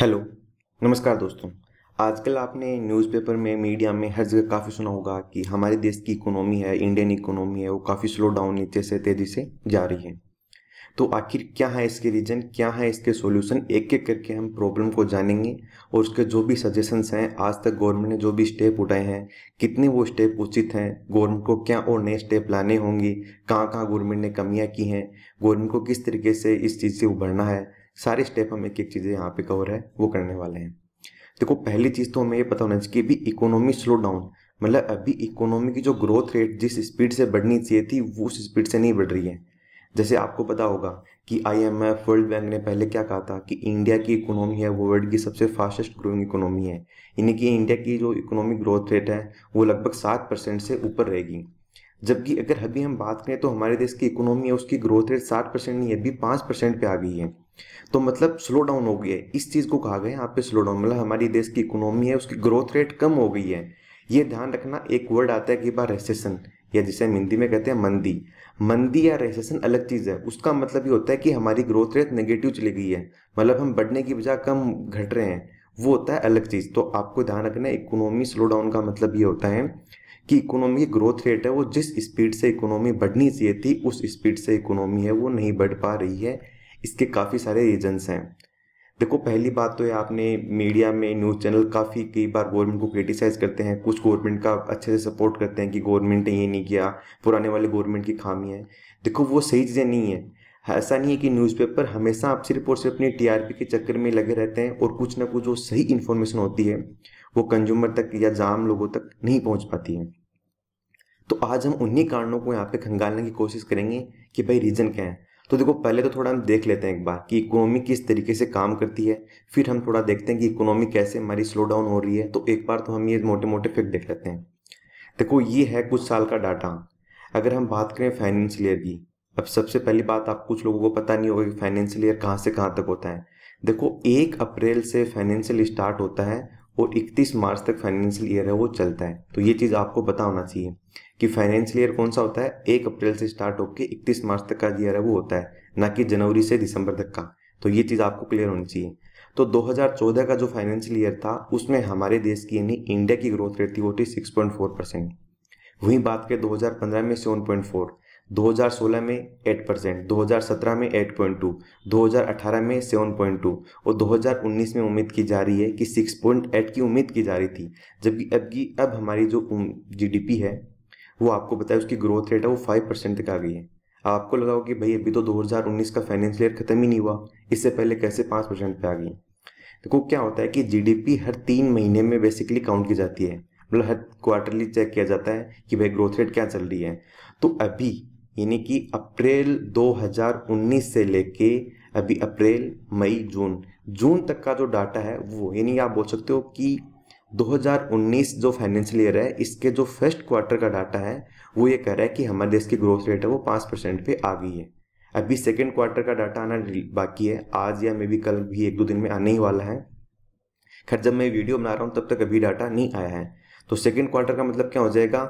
hello नमस्कार दोस्तों आजकल आपने न्यूज़पेपर में मीडिया में हर जगह काफ़ी सुना होगा कि हमारे देश की इकोनॉमी है इंडियन इकोनॉमी है वो काफ़ी स्लो डाउन नीचे से तेज़ी से जा रही है तो आखिर क्या है इसके रीज़न क्या है इसके सॉल्यूशन एक एक करके हम प्रॉब्लम को जानेंगे और उसके जो भी सजेशंस हैं आज तक गवर्नमेंट ने जो भी स्टेप उठाए हैं कितने वो स्टेप उचित हैं गवर्नमेंट को क्या और नए स्टेप लाने होंगे कहाँ कहाँ गवर्नमेंट ने कमियाँ की हैं गवर्नमेंट को किस तरीके से इस चीज़ से उभरना है सारे स्टेप हम एक एक चीज़ें यहाँ पे कवर है वो करने वाले हैं देखो पहली चीज़ तो हमें ये पता होना चाहिए कि अभी इकोनॉमी स्लो डाउन मतलब अभी इकोनॉमी की जो ग्रोथ रेट जिस स्पीड से बढ़नी चाहिए थी वो उस स्पीड से नहीं बढ़ रही है जैसे आपको पता होगा कि आईएमएफ वर्ल्ड बैंक ने पहले क्या कहा था कि इंडिया की इकोनॉमी है वो वर्ल्ड की सबसे फास्टेस्ट ग्रोइंग इकोनॉमी है यानी कि इंडिया की जो इकोनॉमिक ग्रोथ रेट है वो लगभग सात परसेंट से ऊपर रहेगी जबकि अगर अभी हम बात करें तो हमारे देश की इकोनॉमी है उसकी ग्रोथ रेट सात परसेंट नहीं है अभी पाँच परसेंट पर आ गई है तो मतलब स्लो डाउन हो गई है इस चीज़ को कहा गया यहाँ पे स्लो डाउन मतलब हमारी देश की इकोनॉमी है उसकी ग्रोथ रेट कम हो गई है ये ध्यान रखना एक वर्ड आता है कि बार रेसेशन या जिसे हम हिंदी में कहते हैं मंदी मंदी या रेसेशन अलग चीज़ है उसका मतलब ये होता है कि हमारी ग्रोथ रेट नेगेटिव चली गई है मतलब हम बढ़ने की बजाय कम घट रहे हैं वो होता है अलग चीज़ तो आपको ध्यान रखना है इकोनॉमी स्लो डाउन का मतलब ये होता है कि इकोनॉमी की ग्रोथ रेट है वो जिस स्पीड से इकोनॉमी बढ़नी चाहिए थी उस स्पीड से इकोनॉमी है वो नहीं बढ़ पा रही है इसके काफ़ी सारे रीजन्स हैं देखो पहली बात तो है आपने मीडिया में न्यूज़ चैनल काफ़ी कई बार गवर्नमेंट को क्रिटिसाइज़ करते हैं कुछ गवर्नमेंट का अच्छे से सपोर्ट करते हैं कि गवर्नमेंट ने ये नहीं किया पुराने वाले गवर्नमेंट की खामी है देखो वो सही चीज़ें नहीं है ऐसा नहीं है कि न्यूज़पेपर हमेशा आप सिर्फ और सिर्फ अपनी टीआरपी के चक्कर में लगे रहते हैं और कुछ ना कुछ जो सही इन्फॉर्मेशन होती है वो कंज्यूमर तक या जाम लोगों तक नहीं पहुंच पाती है तो आज हम उन्हीं कारणों को यहाँ पे खंगालने की कोशिश करेंगे कि भाई रीज़न क्या है तो देखो पहले तो थोड़ा हम देख लेते हैं एक बार कि इकोनॉमी किस तरीके से काम करती है फिर हम थोड़ा देखते हैं कि इकोनॉमी कैसे हमारी स्लो डाउन हो रही है तो एक बार तो हम ये मोटे मोटे फिक्र देख लेते हैं देखो ये है कुछ साल का डाटा अगर हम बात करें फाइनेंशियल ईयर की अब सबसे पहली बात आप कुछ लोगों को पता नहीं होगा कि फाइनेंशियल ईयर कहाँ से कहाँ तक होता है देखो एक अप्रैल से फाइनेंशियल स्टार्ट होता है और 31 मार्च तक फाइनेंशियल ईयर है वो चलता है तो ये चीज़ आपको पता होना चाहिए कि फाइनेंशियल ईयर कौन सा होता है एक अप्रैल से स्टार्ट होकर इकतीस मार्च तक का ईयर है वो होता है ना कि जनवरी से दिसंबर तक का तो ये चीज़ आपको क्लियर होनी चाहिए तो 2014 का जो फाइनेंशियल ईयर था उसमें हमारे देश की यानी इंडिया की ग्रोथ रेट थी वो थी फोर परसेंट वहीं बात करें 2015 में 7.4 2016 में एट परसेंट 2017 में पॉइंट टू में 7.2 और उन्नीस में उम्मीद की जा रही है कि एट की उम्मीद की जा रही थी जबकि अब की अब हमारी जो पी है वो आपको बताया उसकी ग्रोथ रेट है वो फाइव परसेंट तक आ गई है आपको लगा होगा कि भाई अभी तो 2019 का फाइनेंस ईयर खत्म ही नहीं हुआ इससे पहले कैसे पाँच परसेंट पे आ गई देखो क्या होता है कि जीडीपी हर तीन महीने में बेसिकली काउंट की जाती है मतलब हर क्वार्टरली चेक किया जाता है कि भाई ग्रोथ रेट क्या चल रही है तो अभी यानी कि अप्रैल 2019 से लेके अभी अप्रैल मई जून जून तक का जो डाटा है वो यानी आप बोल सकते हो कि 2019 जो फाइनेंशियल ईयर है इसके जो फर्स्ट क्वार्टर का डाटा है वो ये कह रहा है कि हमारे देश की ग्रोथ रेट है वो पाँच परसेंट पे आ गई है अभी सेकेंड क्वार्टर का डाटा आना बाकी है आज या मे बी कल भी एक दो दिन में आने ही वाला है खैर जब मैं वीडियो बना रहा हूँ तब तक अभी डाटा नहीं आया है तो सेकेंड क्वार्टर का मतलब क्या हो जाएगा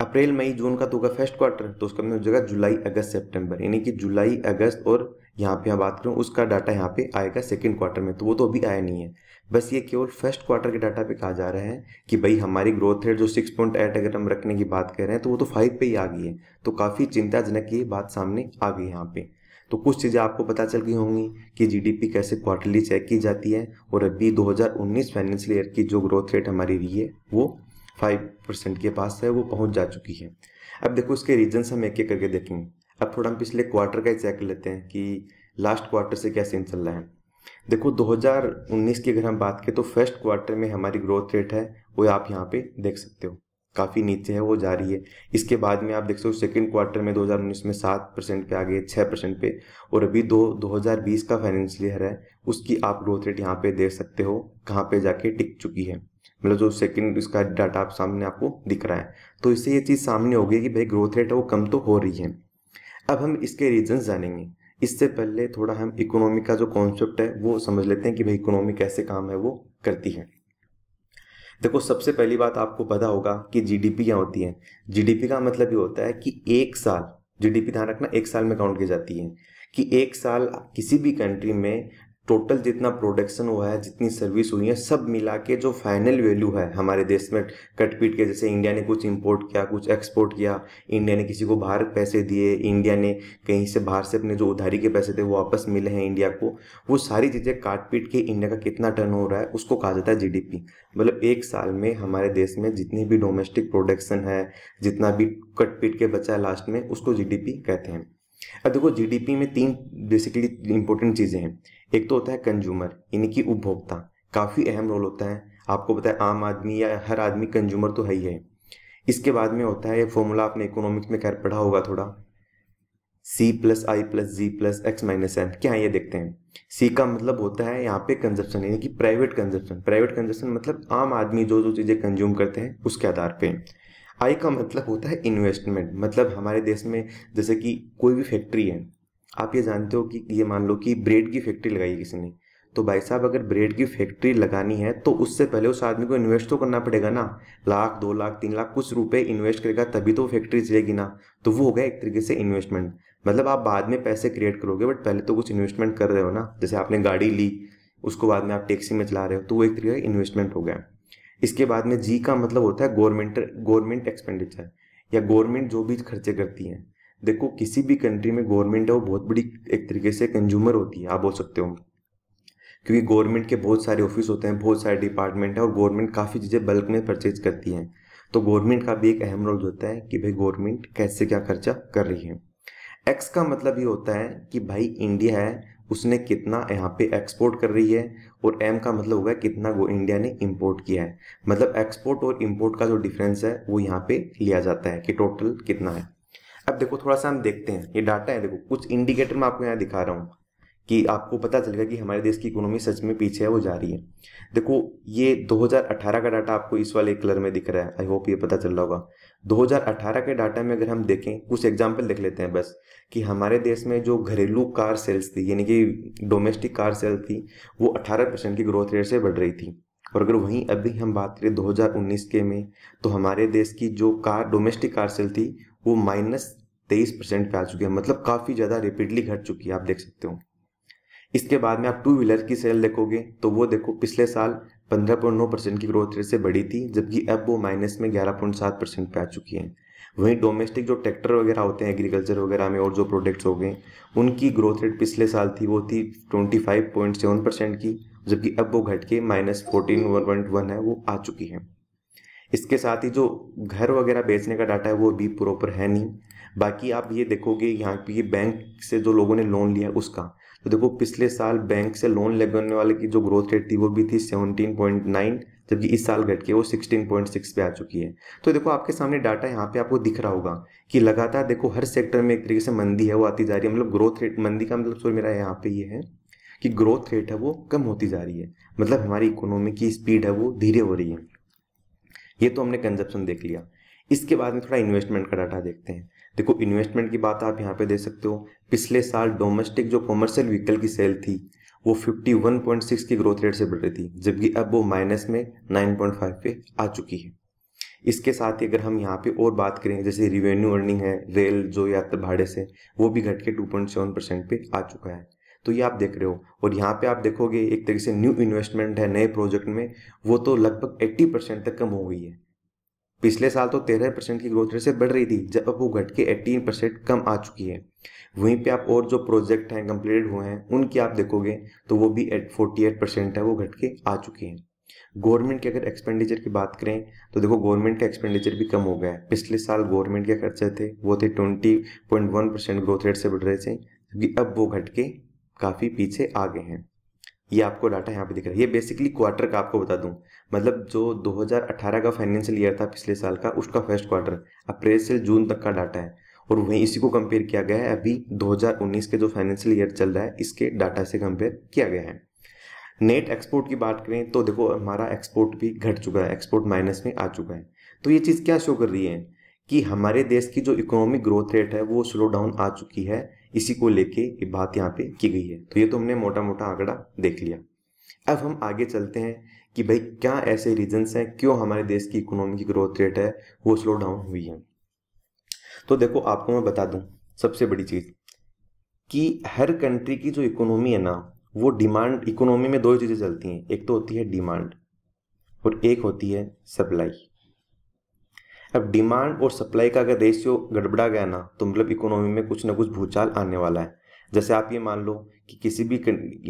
अप्रैल मई जून का तो होगा फर्स्ट क्वार्टर तो उसका मतलब हो जाएगा जुलाई अगस्त सेप्टेम्बर यानी कि जुलाई अगस्त और यहाँ पे हम बात करूँ उसका डाटा यहाँ पे आएगा सेकेंड क्वार्टर में तो वो तो अभी आया नहीं है बस ये केवल फर्स्ट क्वार्टर के डाटा पे कहा जा रहा है कि भाई हमारी ग्रोथ रेट जो सिक्स पॉइंट एट अगर हम रखने की बात कर रहे हैं तो वो तो फाइव पे ही आ गई है तो काफ़ी चिंताजनक ये बात सामने आ गई यहाँ पे तो कुछ चीज़ें आपको पता चल गई होंगी कि जीडीपी कैसे क्वार्टरली चेक की जाती है और अभी 2019 फाइनेंशियल ईयर की जो ग्रोथ रेट हमारी रही है वो फाइव परसेंट के पास है वो पहुंच जा चुकी है अब देखो इसके रीजन्स हम एक एक करके देखेंगे अब थोड़ा हम पिछले क्वार्टर का ही चेक लेते हैं कि लास्ट क्वार्टर से क्या सीन चल रहा है देखो 2019 की अगर हम बात करें तो फर्स्ट क्वार्टर में हमारी ग्रोथ रेट है वो आप यहाँ पे देख सकते हो काफ़ी नीचे है वो जा रही है इसके बाद में आप देख सकते हो सेकेंड क्वार्टर में 2019 में सात परसेंट पे आ गए छः परसेंट पे और अभी दो 2020 का फाइनेंशियल ईयर है उसकी आप ग्रोथ रेट यहाँ पे देख सकते हो कहाँ पे जाके टिक चुकी है मतलब जो सेकेंड इसका डाटा आप सामने आपको दिख रहा है तो इससे ये चीज़ सामने हो गई कि भाई ग्रोथ रेट है वो कम तो हो रही है अब हम इसके रीजन जानेंगे इससे पहले थोड़ा हम इकोनॉमी का जो कॉन्सेप्ट है वो समझ लेते हैं कि भाई इकोनॉमी कैसे काम है वो करती है देखो सबसे पहली बात आपको पता होगा कि जीडीपी क्या होती है जीडीपी का मतलब ये होता है कि एक साल जीडीपी ध्यान रखना एक साल में काउंट की जाती है कि एक साल किसी भी कंट्री में टोटल जितना प्रोडक्शन हुआ है जितनी सर्विस हुई है सब मिला के जो फाइनल वैल्यू है हमारे देश में कटपीट के जैसे इंडिया ने कुछ इंपोर्ट किया कुछ एक्सपोर्ट किया इंडिया ने किसी को बाहर पैसे दिए इंडिया ने कहीं से बाहर से अपने जो उधारी के पैसे थे वो वापस मिले हैं इंडिया को वो सारी चीज़ें काट पीट के इंडिया का कितना टर्न हो रहा है उसको कहा जाता है जी मतलब एक साल में हमारे देश में जितनी भी डोमेस्टिक प्रोडक्शन है जितना भी कट पीट के बचा है लास्ट में उसको जी कहते हैं अब देखो पी में तीन बेसिकली इंपॉर्टेंट चीज़ें हैं एक तो होता है कंज्यूमर यानी कि उपभोक्ता काफ़ी अहम रोल होता है आपको पता है आम आदमी या हर आदमी कंज्यूमर तो है ही है इसके बाद में होता है ये फॉर्मूला आपने इकोनॉमिक्स में खैर पढ़ा होगा थोड़ा C plus I plus G plus X minus N क्या ये देखते हैं सी का मतलब होता है यहाँ पे कंजप्शन यानी कि प्राइवेट कंजप्शन प्राइवेट कंजप्शन मतलब आम आदमी जो जो चीज़ें कंज्यूम करते हैं उसके आधार पे आई का मतलब होता है इन्वेस्टमेंट मतलब हमारे देश में जैसे कि कोई भी फैक्ट्री है आप ये जानते हो कि ये मान लो कि ब्रेड की फैक्ट्री लगाई किसी ने तो भाई साहब अगर ब्रेड की फैक्ट्री लगानी है तो उससे पहले उस आदमी को इन्वेस्ट तो करना पड़ेगा ना लाख दो लाख तीन लाख कुछ रुपए इन्वेस्ट करेगा तभी तो वो फैक्ट्री चलेगी ना तो वो हो गया एक तरीके से इन्वेस्टमेंट मतलब आप बाद में पैसे क्रिएट करोगे बट पहले तो कुछ इन्वेस्टमेंट कर रहे हो ना जैसे आपने गाड़ी ली उसको बाद में आप टैक्सी में चला रहे हो तो वो एक तरीके का इन्वेस्टमेंट हो गया इसके बाद में जी का मतलब होता है गवर्नमेंट गवर्नमेंट एक्सपेंडिचर या गवर्नमेंट जो भी खर्चे करती है देखो किसी भी कंट्री में गवर्नमेंट है वो बहुत बड़ी एक तरीके से कंज्यूमर होती है आप बोल सकते हो क्योंकि गवर्नमेंट के बहुत सारे ऑफिस होते हैं बहुत सारे डिपार्टमेंट है और गवर्नमेंट काफ़ी चीज़ें बल्क में परचेज करती हैं तो गवर्नमेंट का भी एक अहम रोल होता है कि भाई गवर्नमेंट कैसे क्या खर्चा कर रही है एक्स का मतलब ये होता है कि भाई इंडिया है उसने कितना यहाँ पे एक्सपोर्ट कर रही है और एम का मतलब होगा कितना वो इंडिया ने इंपोर्ट किया है मतलब एक्सपोर्ट और इंपोर्ट का जो डिफरेंस है वो यहाँ पे लिया जाता है कि टोटल कितना है अब देखो थोड़ा सा हम देखते हैं ये डाटा है देखो कुछ इंडिकेटर मैं आपको यहाँ दिखा रहा हूँ कि आपको पता चलेगा कि हमारे देश की इकोनॉमी सच में पीछे है वो जा रही है देखो ये 2018 का डाटा आपको इस वाले कलर में दिख रहा है आई होप ये पता चल रहा होगा 2018 के डाटा में अगर हम देखें कुछ एग्जाम्पल देख लेते हैं बस कि हमारे देश में जो घरेलू कार सेल्स थी यानी कि डोमेस्टिक कार सेल थी वो अट्ठारह परसेंट की ग्रोथ रेट से बढ़ रही थी और अगर वहीं अभी हम बात करें दो के में तो हमारे देश की जो कार डोमेस्टिक कार सेल थी वो माइनस तेईस परसेंट पे आ चुकी है मतलब काफ़ी ज़्यादा रिपीडली घट चुकी है आप देख सकते हो इसके बाद में आप टू व्हीलर की सेल देखोगे तो वो देखो पिछले साल पंद्रह पॉइंट नौ परसेंट की ग्रोथ रेट से बढ़ी थी जबकि अब वो माइनस में ग्यारह पॉइंट सात परसेंट पे आ चुकी है वहीं डोमेस्टिक जो ट्रैक्टर वगैरह होते हैं एग्रीकल्चर वगैरह में और जो प्रोडक्ट्स हो गए उनकी ग्रोथ रेट पिछले साल थी वो थी twenty five point seven percent की जबकि अब वो घट के minus fourteen one point one है वो आ चुकी है इसके साथ ही जो घर वगैरह बेचने का डाटा है वो भी प्रॉपर है नहीं बाकी आप ये देखोगे यहाँ पे बैंक से जो लोगों ने लोन लिया उसका तो देखो पिछले साल बैंक से लोन लगाने वाले की जो ग्रोथ रेट थी वो भी थी सेवनटीन पॉइंट नाइन जबकि इस साल घट के वो सिक्सटीन पॉइंट सिक्स पे आ चुकी है तो देखो आपके सामने डाटा यहाँ पे आपको दिख रहा होगा कि लगातार देखो हर सेक्टर में एक तरीके से मंदी है वो आती जा रही है मतलब ग्रोथ रेट मंदी का मतलब सॉरी मेरा यहाँ पे ये है कि ग्रोथ रेट है वो कम होती जा रही है मतलब हमारी इकोनॉमी की स्पीड है वो धीरे हो रही है ये तो हमने कंजप्शन देख लिया इसके बाद में थोड़ा इन्वेस्टमेंट का डाटा देखते हैं देखो इन्वेस्टमेंट की बात आप यहाँ पे देख सकते हो पिछले साल डोमेस्टिक जो कॉमर्शियल व्हीकल की सेल थी वो 51.6 की ग्रोथ रेट से बढ़ रही थी जबकि अब वो माइनस में 9.5 पे आ चुकी है इसके साथ ही अगर हम यहाँ पे और बात करें जैसे रिवेन्यू अर्निंग है रेल जो यात्रा भाड़े से वो भी घट के सेवन परसेंट पे आ चुका है तो ये आप देख रहे हो और यहाँ पे आप देखोगे एक तरीके से न्यू इन्वेस्टमेंट है नए प्रोजेक्ट में वो तो लगभग 80 परसेंट तक कम हो गई है पिछले साल तो 13 परसेंट की ग्रोथ रेट से बढ़ रही थी जब अब वो घट के 18 परसेंट कम आ चुकी है वहीं पे आप और जो प्रोजेक्ट हैं कंप्लीटेड हुए हैं उनकी आप देखोगे तो वो भी एट फोर्टी एट परसेंट है वो घट के आ चुकी है गवर्नमेंट के अगर एक्सपेंडिचर की बात करें तो देखो गवर्नमेंट का एक्सपेंडिचर भी कम हो गया है पिछले साल गवर्नमेंट के खर्चे थे वो थे twenty point one percent growth rate से बढ़ रहे थे अब वो घट के काफ़ी पीछे आ गए हैं ये आपको डाटा यहाँ पे दिख रहा है ये बेसिकली क्वार्टर का आपको बता दूं मतलब जो 2018 का फाइनेंशियल ईयर था पिछले साल का उसका फर्स्ट क्वार्टर अप्रैल से जून तक का डाटा है और वहीं इसी को कंपेयर किया गया है अभी 2019 के जो फाइनेंशियल ईयर चल रहा है इसके डाटा से कंपेयर किया गया है नेट एक्सपोर्ट की बात करें तो देखो हमारा एक्सपोर्ट भी घट चुका है एक्सपोर्ट माइनस में आ चुका है तो ये चीज़ क्या शो कर रही है कि हमारे देश की जो इकोनॉमिक ग्रोथ रेट है वो स्लो डाउन आ चुकी है इसी को लेके बात यहाँ पे की गई है तो ये तो हमने मोटा मोटा आंकड़ा देख लिया अब हम आगे चलते हैं कि भाई क्या ऐसे रीजन्स हैं क्यों हमारे देश की इकोनॉमी की ग्रोथ रेट है वो स्लो डाउन हुई है तो देखो आपको मैं बता दूं सबसे बड़ी चीज़ कि हर कंट्री की जो इकोनॉमी है ना वो डिमांड इकोनॉमी में दो चीज़ें चलती हैं एक तो होती है डिमांड और एक होती है सप्लाई अब डिमांड और सप्लाई का अगर रेशियो गड़बड़ा गया ना तो मतलब इकोनॉमी में कुछ ना कुछ भूचाल आने वाला है जैसे आप ये मान लो कि किसी भी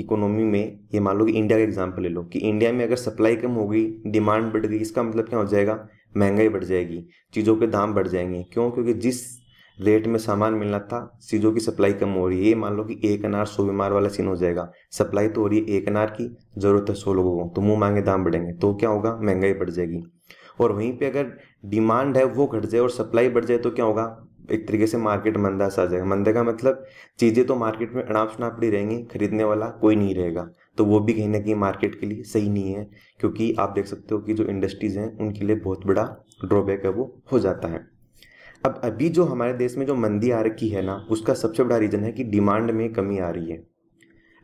इकोनॉमी में ये मान लो कि इंडिया का एग्जाम्पल ले लो कि इंडिया में अगर सप्लाई कम होगी डिमांड बढ़ गई इसका मतलब क्या हो जाएगा महंगाई बढ़ जाएगी चीज़ों के दाम बढ़ जाएंगे क्यों क्योंकि जिस रेट में सामान मिलना था चीज़ों की सप्लाई कम हो रही है ये मान लो कि एक अनार सौ बीमार वाला सीन हो जाएगा सप्लाई तो हो रही है एक अनार की ज़रूरत है सौ लोगों को तो मुँह मांगे दाम बढ़ेंगे तो क्या होगा महंगाई बढ़ जाएगी और वहीं पर अगर डिमांड है वो घट जाए और सप्लाई बढ़ जाए तो क्या होगा एक तरीके से मार्केट मंदा सा जाएगा मंदे का मतलब चीज़ें तो मार्केट में अनाप शनापड़ी रहेंगी खरीदने वाला कोई नहीं रहेगा तो वो भी कहीं ना कहीं मार्केट के लिए सही नहीं है क्योंकि आप देख सकते हो कि जो इंडस्ट्रीज़ हैं उनके लिए बहुत बड़ा ड्रॉबैक है वो हो जाता है अब अभी जो हमारे देश में जो मंदी आ रखी है ना उसका सबसे बड़ा रीज़न है कि डिमांड में कमी आ रही है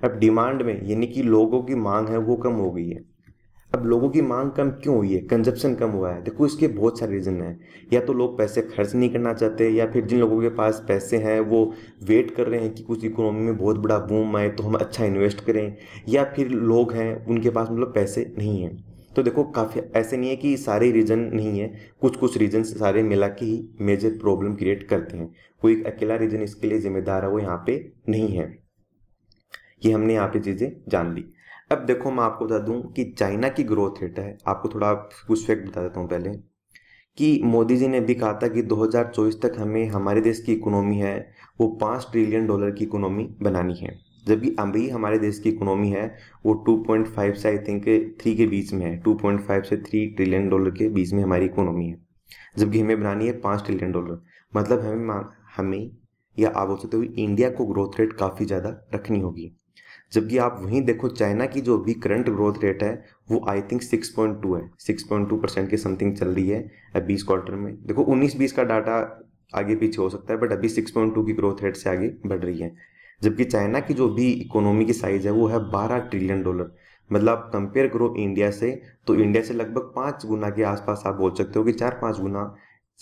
अब डिमांड में यानी कि लोगों की मांग है वो कम हो गई है अब लोगों की मांग कम क्यों हुई है कंजप्शन कम हुआ है देखो इसके बहुत सारे रीज़न हैं या तो लोग पैसे खर्च नहीं करना चाहते या फिर जिन लोगों के पास पैसे हैं वो वेट कर रहे हैं कि कुछ इकोनॉमी में बहुत बड़ा बूम आए तो हम अच्छा इन्वेस्ट करें या फिर लोग हैं उनके पास मतलब पैसे नहीं हैं तो देखो काफ़ी ऐसे नहीं है कि सारे रीज़न नहीं है कुछ कुछ रीज़न सारे मिला के ही मेजर प्रॉब्लम क्रिएट करते हैं कोई अकेला रीज़न इसके लिए जिम्मेदार है वो यहाँ पे नहीं है ये हमने यहाँ पे चीज़ें जान ली अब देखो मैं आपको बता दूं कि चाइना की ग्रोथ रेट है आपको थोड़ा कुछ फैक्ट बता देता हूँ पहले कि मोदी जी ने भी कहा था कि 2024 तक हमें हमारे देश की इकोनॉमी है वो पाँच ट्रिलियन डॉलर की इकोनॉमी बनानी है जबकि अभी हमारे देश की इकोनॉमी है वो 2.5 से आई थिंक थ्री के बीच में है 2.5 से थ्री ट्रिलियन डॉलर के बीच में हमारी इकोनॉमी है जबकि हमें बनानी है पाँच ट्रिलियन डॉलर मतलब हमें हमें या आप बोल सकते हो इंडिया को ग्रोथ रेट काफ़ी ज़्यादा रखनी होगी जबकि आप वहीं देखो चाइना की जो अभी करंट ग्रोथ रेट है वो आई थिंक 6.2 है 6.2 परसेंट की समथिंग चल रही है अभी इस क्वार्टर में देखो 19-20 का डाटा आगे पीछे हो सकता है बट अभी 6.2 की ग्रोथ रेट से आगे बढ़ रही है जबकि चाइना की जो भी इकोनॉमी की साइज है वो है 12 ट्रिलियन डॉलर मतलब आप कंपेयर करो इंडिया से तो इंडिया से लगभग पाँच गुना के आसपास आप बोल सकते हो कि चार पाँच गुना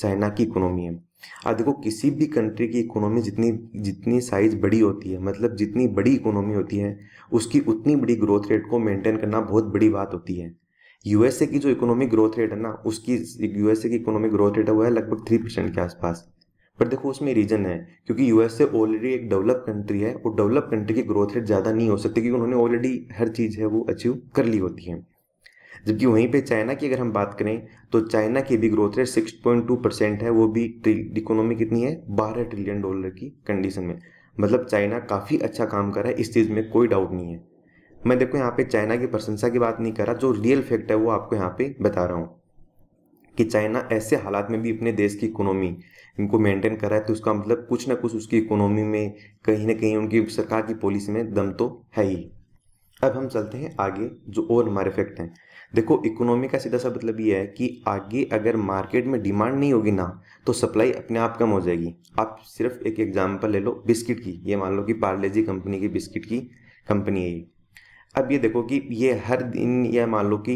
चाइना की इकोनॉमी है अब हाँ, देखो किसी भी कंट्री की इकोनॉमी जितनी जितनी साइज बड़ी होती है मतलब जितनी बड़ी इकोनॉमी होती है उसकी उतनी बड़ी ग्रोथ रेट को मेंटेन करना बहुत बड़ी बात होती है यूएसए की जो इकोनॉमिक ग्रोथ रेट है ना उसकी यूएसए की इकोनॉमिक ग्रोथ रेट है वो है लगभग थ्री परसेंट के आसपास पर देखो उसमें रीजन है क्योंकि यूएसए ऑलरेडी एक डेवलप कंट्री है और डेवलप कंट्री की ग्रोथ रेट ज़्यादा नहीं हो सकती क्योंकि उन्होंने ऑलरेडी हर चीज़ है वो अचीव कर ली होती है जबकि वहीं पे चाइना की अगर हम बात करें तो चाइना की भी growth rate six point two percent है वो भी इकोनॉमी कितनी है बारह ट्रिलियन डॉलर की कंडीशन में मतलब चाइना काफ़ी अच्छा काम कर रहा है इस चीज़ में कोई डाउट नहीं है मैं देखो यहाँ पे चाइना की प्रशंसा की बात नहीं कर रहा जो रियल फैक्ट है वो आपको यहाँ पे बता रहा हूँ कि चाइना ऐसे हालात में भी अपने देश की इकोनॉमी इनको मेंटेन कर रहा है तो उसका मतलब कुछ ना कुछ उसकी इकोनॉमी में कहीं ना कहीं उनकी सरकार की पॉलिसी में दम तो है ही अब हम चलते हैं आगे जो और हमारे इफेक्ट हैं देखो इकोनॉमी का सीधा सा मतलब ये है कि आगे अगर मार्केट में डिमांड नहीं होगी ना तो सप्लाई अपने आप कम हो जाएगी आप सिर्फ एक एग्जांपल ले लो बिस्किट की ये मान लो कि पार्ले जी कंपनी की बिस्किट की कंपनी है ये अब ये देखो कि ये हर दिन यह मान लो कि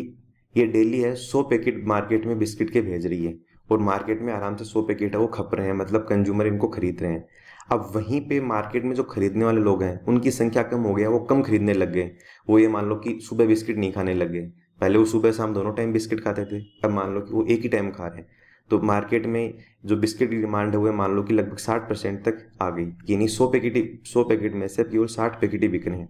ये डेली है सौ पैकेट मार्केट में बिस्किट के भेज रही है और मार्केट में आराम से सौ पैकेट है वो खप रहे हैं मतलब कंज्यूमर इनको खरीद रहे हैं अब वहीं पे मार्केट में जो खरीदने वाले लोग हैं उनकी संख्या कम हो गया वो कम खरीदने लग गए वो ये मान लो कि सुबह बिस्किट नहीं खाने लग गए पहले वो सुबह शाम दोनों टाइम बिस्किट खाते थे अब मान लो कि वो एक ही टाइम खा रहे हैं तो मार्केट में जो बिस्किट की डिमांड है वह मान लो कि लगभग साठ परसेंट तक आ गई यानी सौ पैकेट सौ पैकेट में से केवल साठ पैकेट ही बिक रहे हैं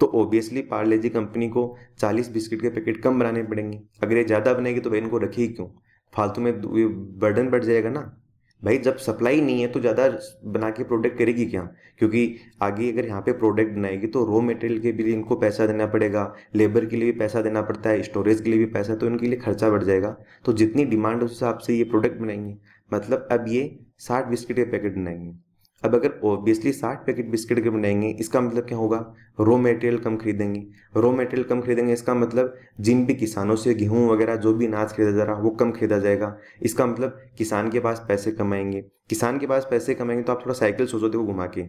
तो ओबियसली पार्ले जी कंपनी को चालीस बिस्किट के पैकेट कम बनाने पड़ेंगे अगर ये ज़्यादा बनेगी तो वह इनको ही क्यों फालतू में बर्डन बढ़ जाएगा ना भाई जब सप्लाई नहीं है तो ज़्यादा बना के प्रोडक्ट करेगी क्या क्योंकि आगे अगर यहाँ पे प्रोडक्ट बनाएगी तो रॉ मटेरियल के भी इनको पैसा देना पड़ेगा लेबर के लिए भी पैसा देना पड़ता है स्टोरेज के लिए भी पैसा तो इनके लिए खर्चा बढ़ जाएगा तो जितनी डिमांड उस हिसाब से ये प्रोडक्ट बनाएंगे मतलब अब ये साठ बिस्किट के पैकेट बनाएंगे अब अगर ऑब्वियसली साठ पैकेट बिस्किट के बनाएंगे इसका मतलब क्या होगा रॉ मटेरियल कम खरीदेंगे रॉ मटेरियल कम खरीदेंगे इसका मतलब जिन भी किसानों से गेहूं वगैरह जो भी अनाज खरीदा जा रहा है वो कम खरीदा जाएगा इसका मतलब किसान के पास पैसे कमाएंगे किसान के पास पैसे कमाएंगे तो आप थोड़ा साइकिल सोचो देखो घुमा के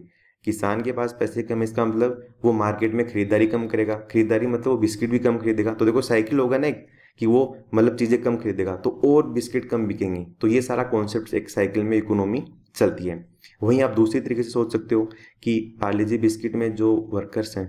किसान के पास पैसे कम इसका मतलब वो मार्केट में खरीदारी कम करेगा खरीदारी मतलब वो बिस्किट भी कम खरीदेगा तो देखो साइकिल होगा ना एक कि वो मतलब चीज़ें कम खरीदेगा तो और बिस्किट कम बिकेंगे तो ये सारा कॉन्सेप्ट एक साइकिल में इकोनॉमी चलती है वहीं आप दूसरी तरीके से सोच सकते हो कि पार्ले जी बिस्किट में जो वर्कर्स हैं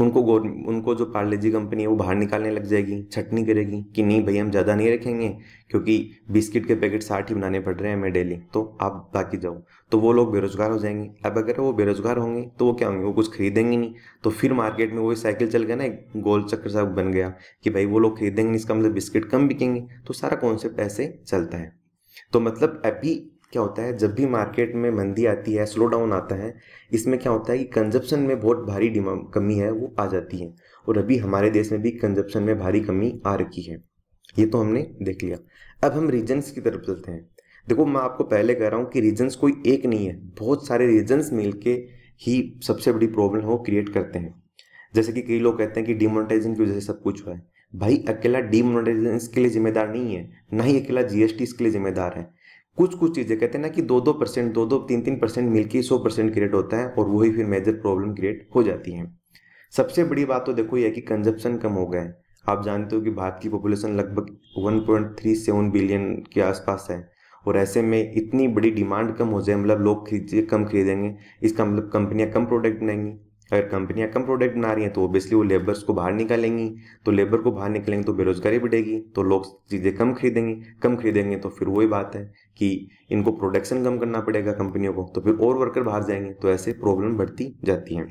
उनको गोर उनको जो पार्ले जी कंपनी है वो बाहर निकालने लग जाएगी छटनी करेगी कि नहीं भाई हम ज़्यादा नहीं रखेंगे क्योंकि बिस्किट के पैकेट साठ ही बनाने पड़ रहे हैं हमें डेली तो आप बाकी जाओ तो वो लोग बेरोजगार हो जाएंगे अब अगर वो बेरोजगार होंगे तो वो क्या होंगे वो कुछ खरीदेंगे नहीं तो फिर मार्केट में वही साइकिल चल गया ना एक गोल चक्कर सा बन गया कि भाई वो लोग खरीदेंगे नहीं इसका मतलब बिस्किट कम बिकेंगे तो सारा कॉन्सेप्ट ऐसे चलता है तो मतलब अभी क्या होता है जब भी मार्केट में मंदी आती है स्लो डाउन आता है इसमें क्या होता है कि कंजप्शन में बहुत भारी डिमांड कमी है वो आ जाती है और अभी हमारे देश में भी कंजप्शन में भारी कमी आ रखी है ये तो हमने देख लिया अब हम रीजन्स की तरफ चलते हैं देखो मैं आपको पहले कह रहा हूँ कि रीजन्स कोई एक नहीं है बहुत सारे रीजन्स मिल ही सबसे बड़ी प्रॉब्लम हो क्रिएट करते हैं जैसे कि कई लोग कहते हैं कि डिमोनेटाइजेशन की वजह से सब कुछ हुआ है भाई अकेला डिमोनेटाइजेशन इसके लिए जिम्मेदार नहीं है ना ही अकेला जीएसटी इसके लिए जिम्मेदार है कुछ कुछ चीज़ें कहते हैं ना कि दो दो परसेंट दो दो तीन तीन परसेंट मिलकर सौ परसेंट क्रिएट होता है और वही फिर मेजर प्रॉब्लम क्रिएट हो जाती है सबसे बड़ी बात तो देखो ये कि कंजप्शन कम हो गया है आप जानते हो कि भारत की पॉपुलेशन लगभग 1.37 बिलियन के आसपास है और ऐसे में इतनी बड़ी डिमांड कम हो जाए मतलब लोग खरीदे कम खरीदेंगे इसका मतलब कंपनियां कम प्रोडक्ट बनाएंगी अगर कंपनियां कम प्रोडक्ट बना रही हैं तो ओबियसली वो लेबर्स को बाहर निकालेंगी तो लेबर को बाहर निकलेंगे तो बेरोजगारी बढ़ेगी तो लोग चीज़ें कम खरीदेंगे कम खरीदेंगे तो फिर वही बात है कि इनको प्रोडक्शन कम करना पड़ेगा कंपनियों को तो फिर और वर्कर बाहर जाएंगे तो ऐसे प्रॉब्लम बढ़ती जाती है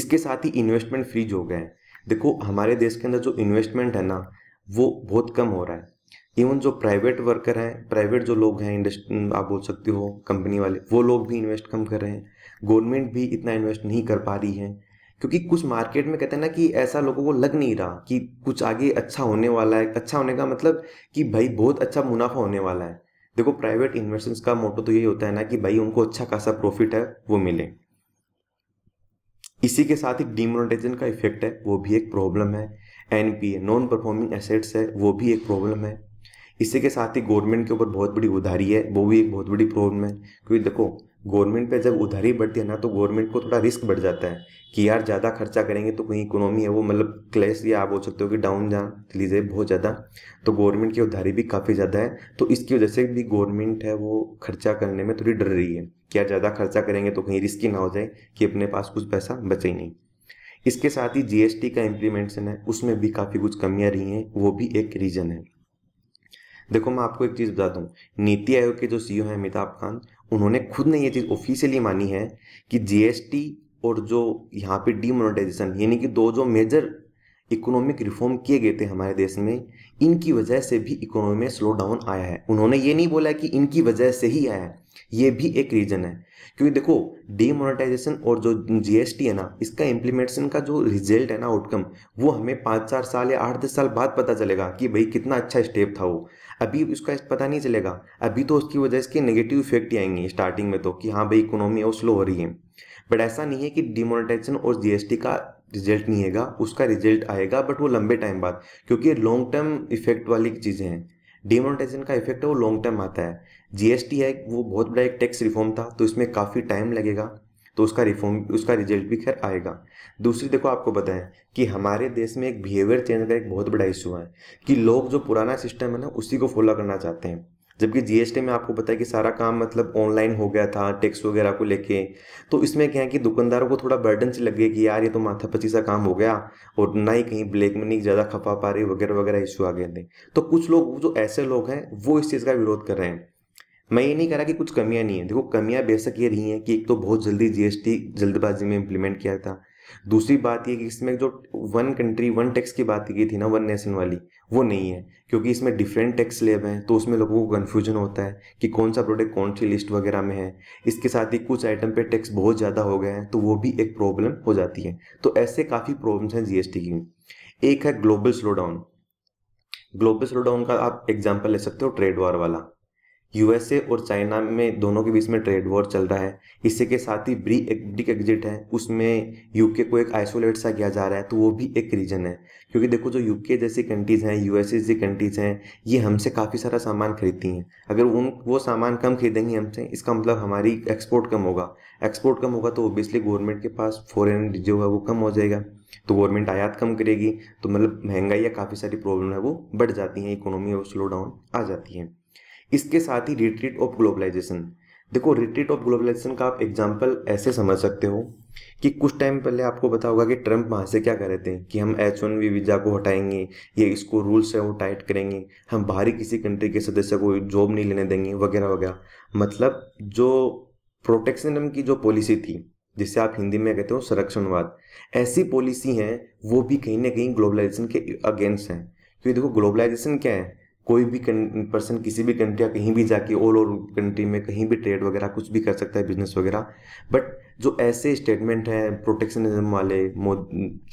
इसके साथ ही इन्वेस्टमेंट फ्रीज हो गए हैं देखो हमारे देश के अंदर जो इन्वेस्टमेंट है ना वो बहुत कम हो रहा है इवन जो प्राइवेट वर्कर हैं प्राइवेट जो लोग हैं इंडस्ट्री आप बोल सकते हो कंपनी वाले वो लोग भी इन्वेस्ट कम कर रहे हैं गवर्नमेंट भी इतना इन्वेस्ट नहीं कर पा रही है क्योंकि कुछ मार्केट में कहते हैं ना कि ऐसा लोगों को लग नहीं रहा कि कुछ आगे अच्छा होने वाला है अच्छा होने का मतलब कि भाई बहुत अच्छा मुनाफा होने वाला है देखो प्राइवेट इन्वेस्टमेंट्स का मोटो तो यही होता है ना कि भाई उनको अच्छा खासा प्रॉफिट है वो मिले इसी के साथ ही डिमोनेटाइजेशन का इफेक्ट है वो भी एक प्रॉब्लम है एनपीए नॉन परफॉर्मिंग एसेट्स है वो भी एक प्रॉब्लम है इसी के साथ ही गवर्नमेंट के ऊपर बहुत बड़ी उधारी है वो भी एक बहुत बड़ी प्रॉब्लम है क्योंकि देखो गवर्नमेंट पे जब उधारी बढ़ती है ना तो गवर्नमेंट को थोड़ा रिस्क बढ़ जाता है कि यार ज़्यादा खर्चा करेंगे तो कहीं इकोनॉमी है वो मतलब क्लैश या आप बोल सकते हो कि डाउन जा लीजिए बहुत ज़्यादा तो गवर्नमेंट की उधारी भी काफ़ी ज़्यादा है तो इसकी वजह से भी गवर्नमेंट है वो खर्चा करने में थोड़ी डर रही है कि यार ज़्यादा खर्चा करेंगे तो कहीं रिस्की ना हो जाए कि अपने पास कुछ पैसा बचे ही नहीं इसके साथ ही जीएसटी का इम्प्लीमेंटेशन है उसमें भी काफ़ी कुछ कमियां रही हैं वो भी एक रीज़न है देखो मैं आपको एक चीज़ बताता हूँ नीति आयोग के जो सीईओ हैं अमिताभ कांत उन्होंने खुद ने ये चीज़ ऑफिशियली मानी है कि जीएसटी और जो यहाँ पे डीमोनेटाइजेशन यानी कि दो जो मेजर इकोनॉमिक रिफॉर्म किए गए थे हमारे देश में इनकी वजह से भी इकोनॉमी में स्लो डाउन आया है उन्होंने ये नहीं बोला कि इनकी वजह से ही आया है ये भी एक रीजन है क्योंकि देखो डीमोनेटाइजेशन और जो जीएसटी है ना इसका इम्प्लीमेंटेशन का जो रिजल्ट है ना आउटकम वो हमें पाँच चार साल या आठ दस साल बाद पता चलेगा कि भाई कितना अच्छा स्टेप था वो अभी उसका पता नहीं चलेगा अभी तो उसकी वजह से नेगेटिव इफेक्ट ही आएंगे स्टार्टिंग में तो कि हाँ भाई इकोनॉमी है वो स्लो हो रही है बट ऐसा नहीं है कि डिमोनेटाइजेशन और जीएसटी का रिजल्ट नहीं आएगा उसका रिजल्ट आएगा बट वो लंबे टाइम बाद क्योंकि ये लॉन्ग टर्म इफेक्ट वाली चीज़ें हैं डिमोनिटाइजेशन का इफेक्ट है वो लॉन्ग टर्म आता है जीएसटी है वो बहुत बड़ा एक टैक्स रिफॉर्म था तो इसमें काफ़ी टाइम लगेगा तो उसका रिफॉर्म उसका रिजल्ट भी खैर आएगा दूसरी देखो आपको बताएं कि हमारे देश में एक बिहेवियर चेंज का एक बहुत बड़ा इशू है कि लोग जो पुराना सिस्टम है ना उसी को फॉलो करना चाहते हैं जबकि जीएसटी में आपको पता है कि सारा काम मतलब ऑनलाइन हो गया था टैक्स वगैरह को लेके तो इसमें क्या है कि दुकानदारों को थोड़ा बर्डन से लगे कि यार ये तो माथा पची सा काम हो गया और ना ही कहीं ब्लैक मनी ज़्यादा खपा पा रही वगैरह वगैरह इश्यू आ गए थे तो कुछ लोग जो ऐसे लोग हैं वो इस चीज़ का विरोध कर रहे हैं मैं ये नहीं कह रहा कि कुछ कमियां नहीं है देखो कमियां बेशक ये रही हैं कि एक तो बहुत जल्दी जीएसटी जल्दबाजी में इम्प्लीमेंट किया था दूसरी बात ये कि इसमें जो वन कंट्री वन टैक्स की बात की थी ना वन नेशन वाली वो नहीं है क्योंकि इसमें डिफरेंट टैक्स लेब हैं तो उसमें लोगों को कन्फ्यूजन होता है कि कौन सा प्रोडक्ट कौन सी लिस्ट वगैरह में है इसके साथ ही कुछ आइटम पे टैक्स बहुत ज़्यादा हो गए हैं तो वो भी एक प्रॉब्लम हो जाती है तो ऐसे काफ़ी प्रॉब्लम्स हैं जीएसटी की एक है global slow down global slow down का आप एग्जाम्पल ले सकते हो ट्रेड वार वाला यूएसए और चाइना में दोनों के बीच में ट्रेड वॉर चल रहा है इसी के साथ ही ब्री ब्रिक एग्जिट है उसमें यूके को एक आइसोलेट सा किया जा रहा है तो वो भी एक रीजन है क्योंकि देखो जो यूके जैसी कंट्रीज़ हैं यूएसए जैसी कंट्रीज़ हैं ये हमसे काफ़ी सारा सामान खरीदती हैं अगर उन वो सामान कम खरीदेंगी हमसे इसका मतलब हमारी एक्सपोर्ट कम होगा एक्सपोर्ट कम होगा तो ओबियसली गवर्नमेंट के पास फॉरन जो है वो कम हो जाएगा तो गवर्नमेंट आयात कम करेगी तो मतलब महंगाई या काफ़ी सारी प्रॉब्लम है वो बढ़ जाती हैं इकोनॉमी और स्लो डाउन आ जाती है इसके साथ ही रिट्रीट ऑफ ग्लोबलाइजेशन देखो रिट्रीट ऑफ ग्लोबलाइजेशन का आप एग्जाम्पल ऐसे समझ सकते हो कि कुछ टाइम पहले आपको बता होगा कि ट्रंप वहाँ से क्या कर रहे थे कि हम एच वन वी वीज़ा को हटाएंगे ये इसको रूल्स है वो टाइट करेंगे हम बाहरी किसी कंट्री के सदस्य को जॉब नहीं लेने देंगे वगैरह वगैरह मतलब जो प्रोटेक्शन की जो पॉलिसी थी जिसे आप हिंदी में कहते हो संरक्षणवाद ऐसी पॉलिसी हैं वो भी कहीं ना कहीं ग्लोबलाइजेशन के अगेंस्ट हैं क्योंकि तो देखो ग्लोबलाइजेशन क्या है कोई भी पर्सन किसी भी कंट्री या कहीं भी जाके ऑल ओवर कंट्री में कहीं भी ट्रेड वगैरह कुछ भी कर सकता है बिजनेस वगैरह बट जो ऐसे स्टेटमेंट हैं प्रोटेक्शनिज्म वाले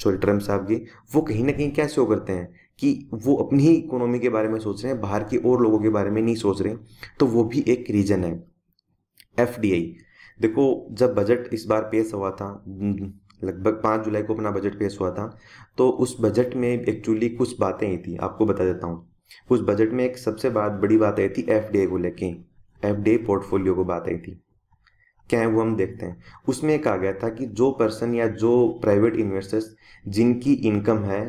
सॉरी ट्रम्प साहब के वो कहीं ना कहीं क्या शो करते हैं कि वो अपनी ही इकोनॉमी के बारे में सोच रहे हैं बाहर के और लोगों के बारे में नहीं सोच रहे तो वो भी एक रीज़न है एफ देखो जब बजट इस बार पेश हुआ था लगभग पाँच जुलाई को अपना बजट पेश हुआ था तो उस बजट में एक्चुअली कुछ बातें ही थी आपको बता देता हूँ उस बजट में एक सबसे बात बड़ी बात आई थी एफ को लेके एफ पोर्टफोलियो को बात आई थी क्या है वो हम देखते हैं उसमें एक आ गया था कि जो पर्सन या जो प्राइवेट इन्वेस्टर्स जिनकी इनकम है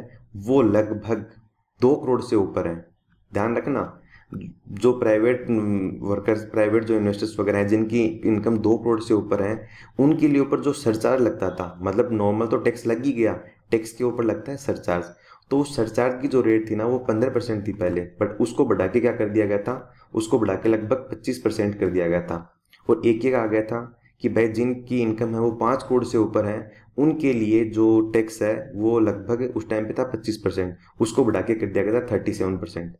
वो लगभग दो करोड़ से ऊपर है ध्यान रखना जो प्राइवेट वर्कर्स प्राइवेट जो इन्वेस्टर्स वगैरह हैं जिनकी इनकम दो करोड़ से ऊपर है उनके लिए ऊपर जो सरचार्ज लगता था मतलब नॉर्मल तो टैक्स लग ही गया टैक्स के ऊपर लगता है सरचार्ज तो उस सरचार्ज की जो रेट थी ना वो पंद्रह परसेंट थी पहले बट उसको बढ़ा के क्या कर दिया गया था उसको बढ़ा के लगभग पच्चीस परसेंट कर दिया गया था और एक एक आ गया था कि भाई जिनकी इनकम है वो पाँच करोड़ से ऊपर है उनके लिए जो टैक्स है वो लगभग उस टाइम पे था पच्चीस परसेंट उसको बढ़ा के कर दिया गया था थर्टी सेवन परसेंट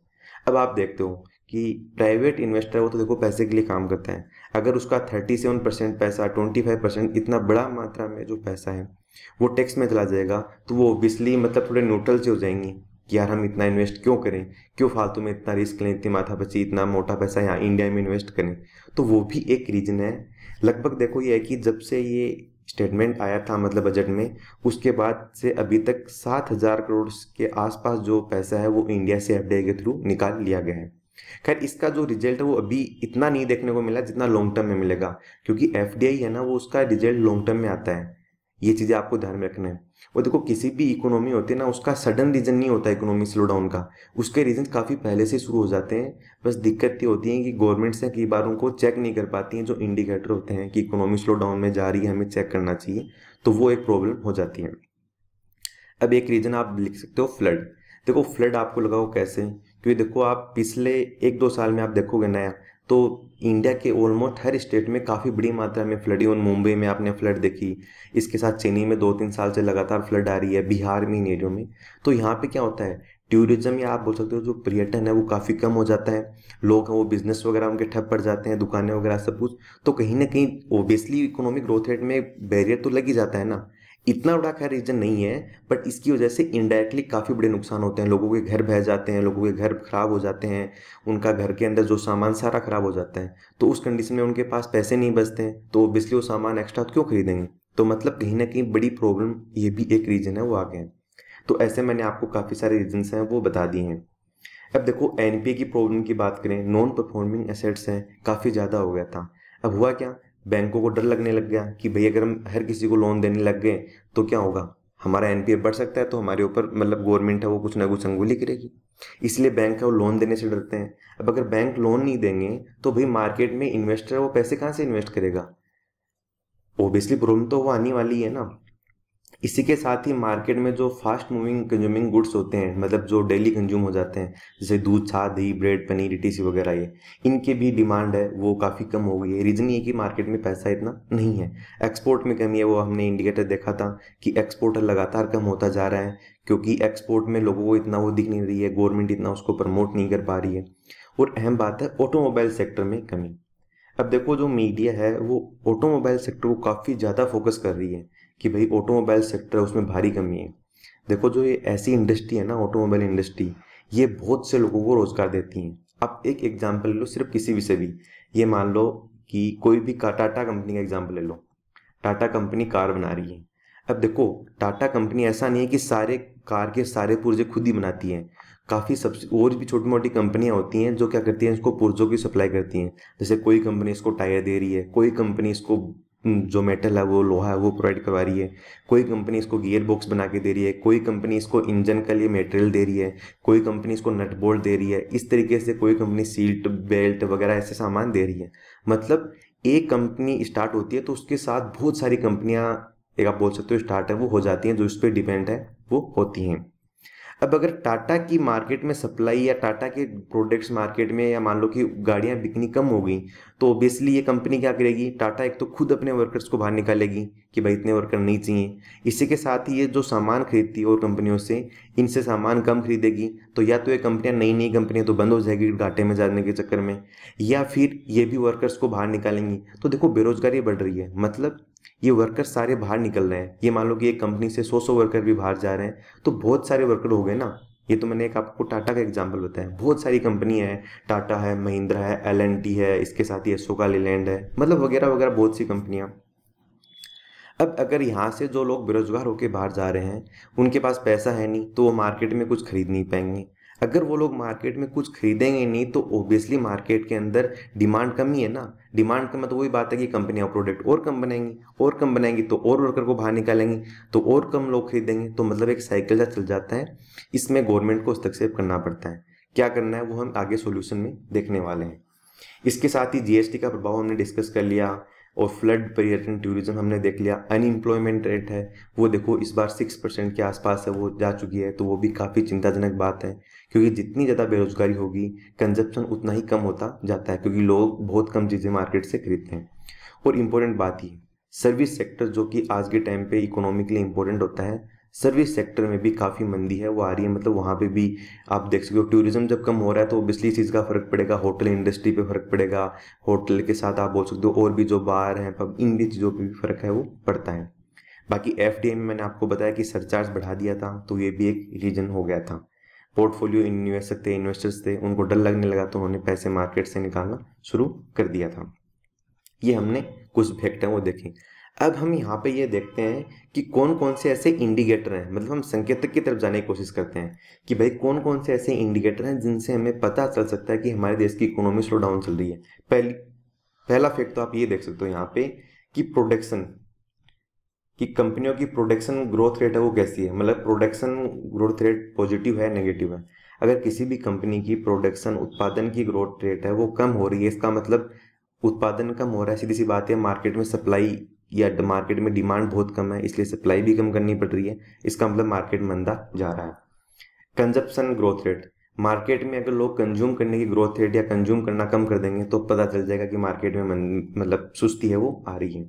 अब आप देखते हो कि प्राइवेट इन्वेस्टर वो तो देखो पैसे के लिए काम करता है अगर उसका थर्टी सेवन परसेंट पैसा ट्वेंटी फाइव परसेंट इतना बड़ा मात्रा में जो पैसा है वो टैक्स में चला जाएगा तो वो ओबियसली मतलब थोड़े न्यूट्रल से हो जाएंगी कि यार हम इतना इन्वेस्ट क्यों करें क्यों फालतू में इतना रिस्क लें इतनी माथापची इतना मोटा पैसा यहाँ इंडिया में इन्वेस्ट करें तो वो भी एक रीजन है लगभग देखो ये है कि जब से ये स्टेटमेंट आया था मतलब बजट में उसके बाद से अभी तक सात हज़ार करोड़ के आसपास जो पैसा है वो इंडिया से एफ के थ्रू निकाल लिया गया है खैर इसका जो रिजल्ट है वो अभी इतना नहीं देखने को मिला जितना लॉन्ग टर्म में मिलेगा क्योंकि एफ है ना वो उसका रिजल्ट लॉन्ग टर्म में आता है ये चीज़ें आपको ध्यान में रखना है और देखो किसी भी इकोनॉमी होती है ना उसका सडन रीज़न नहीं होता इकोनॉमी स्लो डाउन का उसके रीज़न काफ़ी पहले से शुरू हो जाते हैं बस दिक्कत ये होती है कि गवर्नमेंट्स हैं कई बार उनको चेक नहीं कर पाती हैं जो इंडिकेटर होते हैं कि इकोनॉमी स्लो डाउन में जा रही है हमें चेक करना चाहिए तो वो एक प्रॉब्लम हो जाती है अब एक रीज़न आप लिख सकते हो फ्लड देखो फ्लड आपको लगाओ कैसे क्योंकि देखो आप पिछले एक दो साल में आप देखोगे नया तो इंडिया के ऑलमोस्ट हर स्टेट में काफ़ी बड़ी मात्रा में फ्लड इवन मुंबई में आपने फ्लड देखी इसके साथ चेन्नई में दो तीन साल से लगातार फ्लड आ रही है बिहार में इन एरियो में तो यहाँ पे क्या होता है टूरिज्म या आप बोल सकते हो जो पर्यटन है वो काफ़ी कम हो जाता है लोग हैं वो बिजनेस वगैरह उनके ठप पड़ जाते हैं दुकानें वगैरह सब कुछ तो कहीं ना कहीं ओबियसली इकोनॉमिक ग्रोथ रेट में बैरियर तो लग ही जाता है ना इतना बड़ा खैर रीजन नहीं है बट इसकी वजह से इनडायरेक्टली काफ़ी बड़े नुकसान होते हैं लोगों के घर बह जाते हैं लोगों के घर खराब हो जाते हैं उनका घर के अंदर जो सामान सारा खराब हो जाता है तो उस कंडीशन में उनके पास पैसे नहीं बचते हैं तो ऑब्वियसली वो सामान एक्स्ट्रा क्यों खरीदेंगे तो मतलब कहीं ना कहीं बड़ी प्रॉब्लम ये भी एक रीजन है वो आ गए तो ऐसे मैंने आपको काफ़ी सारे रीजन्स हैं वो बता दिए हैं अब देखो एन की प्रॉब्लम की बात करें नॉन परफॉर्मिंग एसेट्स हैं काफ़ी ज़्यादा हो गया था अब हुआ क्या बैंकों को डर लगने लग गया कि भाई अगर हम हर किसी को लोन देने लग गए तो क्या होगा हमारा एनपीए बढ़ सकता है तो हमारे ऊपर मतलब गवर्नमेंट है वो कुछ ना कुछ अंगुली करेगी इसलिए बैंक है वो लोन देने से डरते हैं अब अगर बैंक लोन नहीं देंगे तो भाई मार्केट में इन्वेस्टर वो पैसे कहाँ से इन्वेस्ट करेगा ओबियसली प्रॉब्लम तो वो आने वाली है ना इसी के साथ ही मार्केट में जो फास्ट मूविंग कंज्यूमिंग गुड्स होते हैं मतलब जो डेली कंज्यूम हो जाते हैं जैसे दूध छा दही ब्रेड पनीर सी वगैरह ये इनकी भी डिमांड है वो काफ़ी कम हो गई है रीज़न ये कि मार्केट में पैसा इतना नहीं है एक्सपोर्ट में कमी है वो हमने इंडिकेटर देखा था कि एक्सपोर्ट लगातार कम होता जा रहा है क्योंकि एक्सपोर्ट में लोगों को इतना वो दिख नहीं रही है गवर्नमेंट इतना उसको प्रमोट नहीं कर पा रही है और अहम बात है ऑटोमोबाइल सेक्टर में कमी अब देखो जो मीडिया है वो ऑटोमोबाइल सेक्टर को काफ़ी ज़्यादा फोकस कर रही है कि भाई ऑटोमोबाइल सेक्टर उसमें भारी कमी है देखो जो ये ऐसी इंडस्ट्री है ना ऑटोमोबाइल इंडस्ट्री ये बहुत से लोगों को रोजगार देती है आप एक एग्जाम्पल ले लो सिर्फ किसी भी से भी ये मान लो कि कोई भी टाटा कंपनी का एग्जाम्पल ले लो टाटा कंपनी कार बना रही है अब देखो टाटा कंपनी ऐसा नहीं है कि सारे कार के सारे पुर्जे खुद ही बनाती है काफ़ी सबसे और भी छोटी मोटी कंपनियां होती हैं जो क्या करती हैं इसको पुर्जों की सप्लाई करती हैं जैसे कोई कंपनी इसको टायर दे रही है कोई कंपनी इसको जो मेटल है वो लोहा है वो प्रोवाइड करवा रही है कोई कंपनी इसको गियर बॉक्स बना के दे रही है कोई कंपनी इसको इंजन के लिए मेटेरियल दे रही है कोई कंपनी इसको नट बोल्ट दे रही है इस तरीके से कोई कंपनी सीट बेल्ट वगैरह ऐसे सामान दे रही है मतलब एक कंपनी स्टार्ट होती है तो उसके साथ बहुत सारी कंपनियाँ एक आप बोल सकते हो स्टार्ट है वो हो जाती हैं जो इस पर डिपेंड है वो होती हैं अब अगर टाटा की मार्केट में सप्लाई या टाटा के प्रोडक्ट्स मार्केट में या मान लो कि गाड़ियाँ बिकनी कम हो गई तो ओबियसली ये कंपनी क्या करेगी टाटा एक तो खुद अपने वर्कर्स को बाहर निकालेगी कि भाई इतने वर्कर नहीं चाहिए इसी के साथ ही ये जो सामान खरीदती है और कंपनियों से इनसे सामान कम खरीदेगी तो या तो ये कंपनियाँ नई नई कंपनियाँ तो बंद हो जाएगी घाटे में जाने के चक्कर में या फिर ये भी वर्कर्स को बाहर निकालेंगी तो देखो बेरोजगारी बढ़ रही है मतलब ये वर्कर सारे बाहर निकल रहे हैं ये मान लो कि एक कंपनी से सौ सौ वर्कर भी बाहर जा रहे हैं तो बहुत सारे वर्कर हो गए ना ये तो मैंने एक आपको टाटा का एग्जाम्पल बताया बहुत सारी कंपनी है टाटा है महिंद्रा है एल है इसके साथ ही अशोका लेलैंड है मतलब वगैरह वगैरह बहुत सी कंपनियाँ अब अगर यहाँ से जो लोग बेरोजगार होकर बाहर जा रहे हैं उनके पास पैसा है नहीं तो वो मार्केट में कुछ खरीद नहीं पाएंगे अगर वो लोग मार्केट में कुछ खरीदेंगे नहीं तो ओबियसली मार्केट के अंदर डिमांड कमी है ना डिमांड का मतलब वही बात है कि कंपनियां प्रोडक्ट और कम बनाएंगी और कम बनाएंगी तो और वर्कर को बाहर निकालेंगी तो और कम लोग खरीदेंगे तो मतलब एक साइकिल जहाँ चल जाता है इसमें गवर्नमेंट को हस्तक्षेप करना पड़ता है क्या करना है वो हम आगे सोल्यूशन में देखने वाले हैं इसके साथ ही जीएसटी का प्रभाव हमने डिस्कस कर लिया और फ्लड पर्यटन टूरिज्म हमने देख लिया अनएम्प्लॉयमेंट रेट है वो देखो इस बार सिक्स परसेंट के आसपास है वो जा चुकी है तो वो भी काफ़ी चिंताजनक बात है क्योंकि जितनी ज़्यादा बेरोजगारी होगी कंजप्शन उतना ही कम होता जाता है क्योंकि लोग बहुत कम चीज़ें मार्केट से खरीदते हैं और इम्पोर्टेंट बात ही सर्विस सेक्टर जो कि आज के टाइम पे इकोनॉमिकली इम्पोर्टेंट होता है सर्विस सेक्टर में भी काफ़ी मंदी है वो आ रही है मतलब वहाँ पे भी आप देख सकते हो टूरिज्म जब कम हो रहा है तो ओबियसली इस चीज़ का फ़र्क पड़ेगा होटल इंडस्ट्री पे फ़र्क पड़ेगा होटल के साथ आप बोल सकते हो और भी जो बार हैं पब इन भी चीज़ों पर भी फ़र्क है वो पड़ता है बाकी एफ में मैंने आपको बताया कि सरचार्ज बढ़ा दिया था तो ये भी एक रीजन हो गया था पोर्टफोलियो इन्वेस्टर थे इन्वेस्टर्स थे उनको डर लगने लगा तो उन्होंने पैसे मार्केट से निकालना शुरू कर दिया था ये हमने कुछ फैक्ट हैं वो देखें अब हम यहाँ पे ये देखते हैं कि कौन कौन से ऐसे इंडिकेटर हैं मतलब हम संकेतक की तरफ जाने की कोशिश करते हैं कि भाई कौन कौन से ऐसे इंडिकेटर हैं जिनसे हमें पता चल सकता है कि हमारे देश की इकोनॉमी स्लो डाउन चल रही है पहली पहला फैक्ट तो आप ये देख सकते हो यहाँ पे कि प्रोडक्शन कि कंपनियों की प्रोडक्शन ग्रोथ रेट है वो कैसी है मतलब प्रोडक्शन ग्रोथ रेट पॉजिटिव है नेगेटिव है अगर किसी भी कंपनी की प्रोडक्शन उत्पादन की ग्रोथ रेट है वो कम हो रही है इसका मतलब उत्पादन कम हो रहा है सीधी सी बात है मार्केट में सप्लाई या मार्केट में डिमांड बहुत कम है इसलिए सप्लाई भी कम करनी पड़ रही है इसका मतलब मार्केट मंदा जा रहा है कंजप्शन ग्रोथ रेट मार्केट में अगर लोग कंज्यूम करने की ग्रोथ रेट या कंज्यूम करना कम कर देंगे तो पता चल जाएगा कि मार्केट में मतलब सुस्ती है वो आ रही है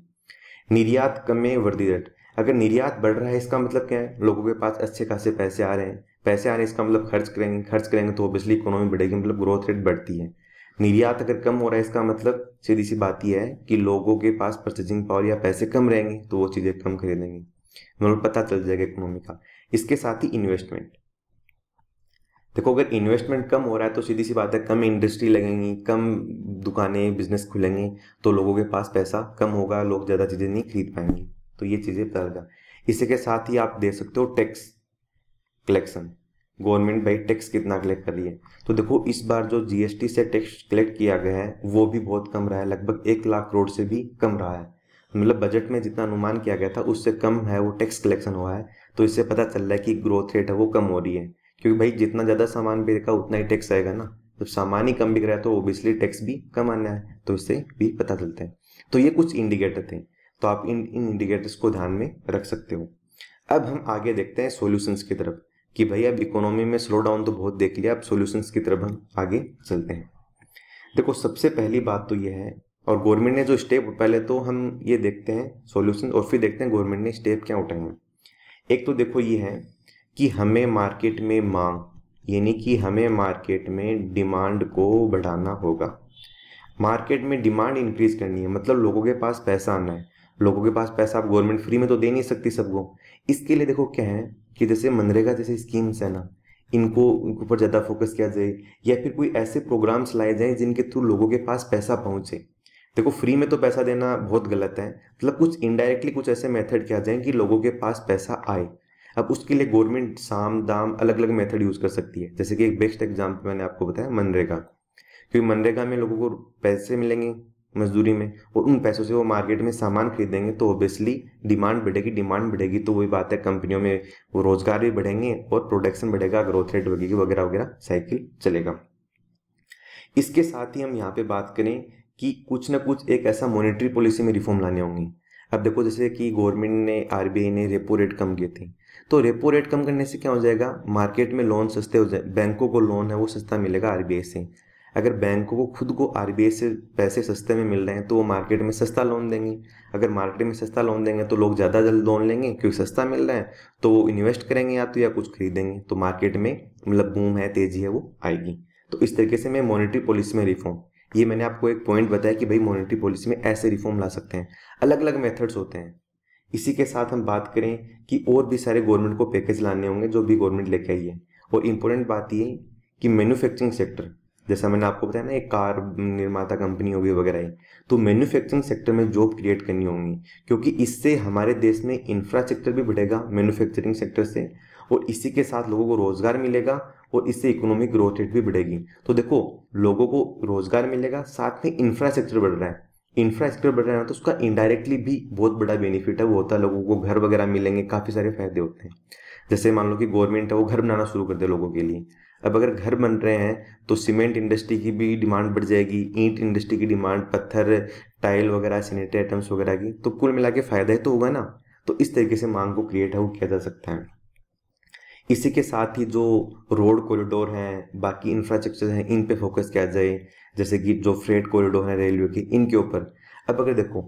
निर्यात कम में वृद्धि रेट अगर निर्यात बढ़ रहा है इसका मतलब क्या है लोगों के पास अच्छे खासे पैसे आ रहे हैं पैसे आ रहे हैं इसका मतलब खर्च करेंगे खर्च करेंगे तो ओबियसली इकोनॉमी बढ़ेगी मतलब ग्रोथ रेट बढ़ती है निर्यात अगर कम हो रहा है इसका मतलब सीधी सी बात यह है कि लोगों के पास परचेजिंग पावर या पैसे कम रहेंगे तो वो चीज़ें कम खरीदेंगे मतलब पता चल जाएगा इकोनॉमी का इसके साथ ही इन्वेस्टमेंट देखो अगर इन्वेस्टमेंट कम हो रहा है तो सीधी सी बात है कम इंडस्ट्री लगेंगी कम दुकानें बिजनेस खुलेंगे तो लोगों के पास पैसा कम होगा लोग ज़्यादा चीज़ें नहीं खरीद पाएंगे तो ये चीज़ें पता लगा इसी के साथ ही आप दे सकते हो टैक्स कलेक्शन गवर्नमेंट भाई टैक्स कितना कलेक्ट कर रही है तो देखो इस बार जो जीएसटी से टैक्स कलेक्ट किया गया है वो भी बहुत कम रहा है लगभग एक लाख करोड़ से भी कम रहा है मतलब बजट में जितना अनुमान किया गया था उससे कम है वो टैक्स कलेक्शन हुआ है तो इससे पता चल रहा है कि ग्रोथ रेट है वो कम हो रही है क्योंकि भाई जितना ज़्यादा सामान बिकेगा उतना ही टैक्स आएगा ना जब सामान ही कम बिक रहा है तो ओबियसली टैक्स भी कम आना है तो इससे भी पता चलता है तो ये कुछ इंडिकेटर थे तो आप इन इन इंडिकेटर्स को ध्यान में रख सकते हो अब हम आगे देखते हैं सोल्यूशन की तरफ कि भाई अब इकोनॉमी में स्लो डाउन तो बहुत देख लिया अब सोल्यूशंस की तरफ हम आगे चलते हैं देखो सबसे पहली बात तो यह है और गवर्नमेंट ने जो स्टेप पहले तो हम ये देखते हैं सोल्यूशन और फिर देखते हैं गवर्नमेंट ने स्टेप क्या उठाए हैं एक तो देखो ये है कि हमें मार्केट में मांग यानी कि हमें मार्केट में डिमांड को बढ़ाना होगा मार्केट में डिमांड इंक्रीज करनी है मतलब लोगों के पास पैसा आना है लोगों के पास पैसा आप गवर्नमेंट फ्री में तो दे नहीं सकती सबको इसके लिए देखो क्या है कि जैसे मनरेगा जैसे स्कीम्स है ना इनको ऊपर ज़्यादा फोकस किया जाए या फिर कोई ऐसे प्रोग्राम्स लाए जाएं जिनके थ्रू लोगों के पास पैसा पहुंचे देखो फ्री में तो पैसा देना बहुत गलत है मतलब कुछ इनडायरेक्टली कुछ ऐसे मेथड किया जाए कि लोगों के पास पैसा आए अब उसके लिए गवर्नमेंट साम दाम अलग अलग मेथड यूज़ कर सकती है जैसे कि एक बेस्ट एग्जाम्पल मैंने आपको बताया मनरेगा क्योंकि मनरेगा में लोगों को पैसे मिलेंगे मजदूरी में और उन पैसों से वो मार्केट में सामान खरीदेंगे तो ओबियसली डिमांड बढ़ेगी डिमांड बढ़ेगी तो वही बात है कंपनियों में वो रोजगार भी बढ़ेंगे और प्रोडक्शन बढ़ेगा ग्रोथ रेट बढ़ेगी वगैरह वगैरह साइकिल चलेगा इसके साथ ही हम यहाँ पे बात करें कि कुछ ना कुछ एक ऐसा मॉनेटरी पॉलिसी में रिफॉर्म लाने होंगे अब देखो जैसे कि गवर्नमेंट ने आरबीआई ने रेपो रेट कम किए थे तो रेपो रेट कम करने से क्या हो जाएगा मार्केट में लोन सस्ते हो जाए बैंकों को लोन है वो सस्ता मिलेगा आरबीआई से अगर बैंकों को खुद को आर से पैसे सस्ते में मिल रहे हैं तो वो मार्केट में सस्ता लोन देंगे अगर मार्केट में सस्ता लोन देंगे तो लोग ज़्यादा जल्द लोन लेंगे क्योंकि सस्ता मिल रहा है तो वो इन्वेस्ट करेंगे या तो या कुछ खरीदेंगे तो मार्केट में मतलब बूम है तेज़ी है वो आएगी तो इस तरीके से मैं मॉनिटरी पॉलिसी में रिफॉर्म ये मैंने आपको एक पॉइंट बताया कि भाई मॉनिटरी पॉलिसी में ऐसे रिफॉर्म ला सकते हैं अलग अलग मेथड्स होते हैं इसी के साथ हम बात करें कि और भी सारे गवर्नमेंट को पैकेज लाने होंगे जो भी गवर्नमेंट लेके आई है और इम्पोर्टेंट बात ये कि मैन्युफैक्चरिंग सेक्टर जैसा मैंने आपको बताया ना एक कार निर्माता कंपनी होगी वगैरह तो मैन्युफैक्चरिंग सेक्टर में जॉब क्रिएट करनी होगी क्योंकि इससे हमारे देश में इंफ्रास्ट्रक्चर भी बढ़ेगा मैन्युफैक्चरिंग सेक्टर से और इसी के साथ लोगों को रोजगार मिलेगा और इससे इकोनॉमिक ग्रोथ रेट भी बढ़ेगी तो देखो लोगों को रोजगार मिलेगा साथ में इंफ्रास्ट्रक्चर बढ़ रहा है इंफ्रास्ट्रक्चर बढ़ रहा है तो उसका इनडायरेक्टली भी बहुत बड़ा बेनिफिट है वो होता है लोगों को घर वगैरह मिलेंगे काफ़ी सारे फायदे होते हैं जैसे मान लो कि गवर्नमेंट है वो घर बनाना शुरू कर दे लोगों के लिए अब अगर घर बन रहे हैं तो सीमेंट इंडस्ट्री की भी डिमांड बढ़ जाएगी ईंट इंडस्ट्री की डिमांड पत्थर टाइल वगैरह सीनेटरी आइटम्स वगैरह की तो कुल मिला के फ़ायदा ही तो होगा ना तो इस तरीके से मांग को क्रिएट है वो किया जा सकता है इसी के साथ ही जो रोड कॉरिडोर हैं बाकी इंफ्रास्ट्रक्चर हैं इन पे फोकस किया जाए जैसे कि जो फ्रेट कॉरिडोर हैं रेलवे के इनके ऊपर अब अगर देखो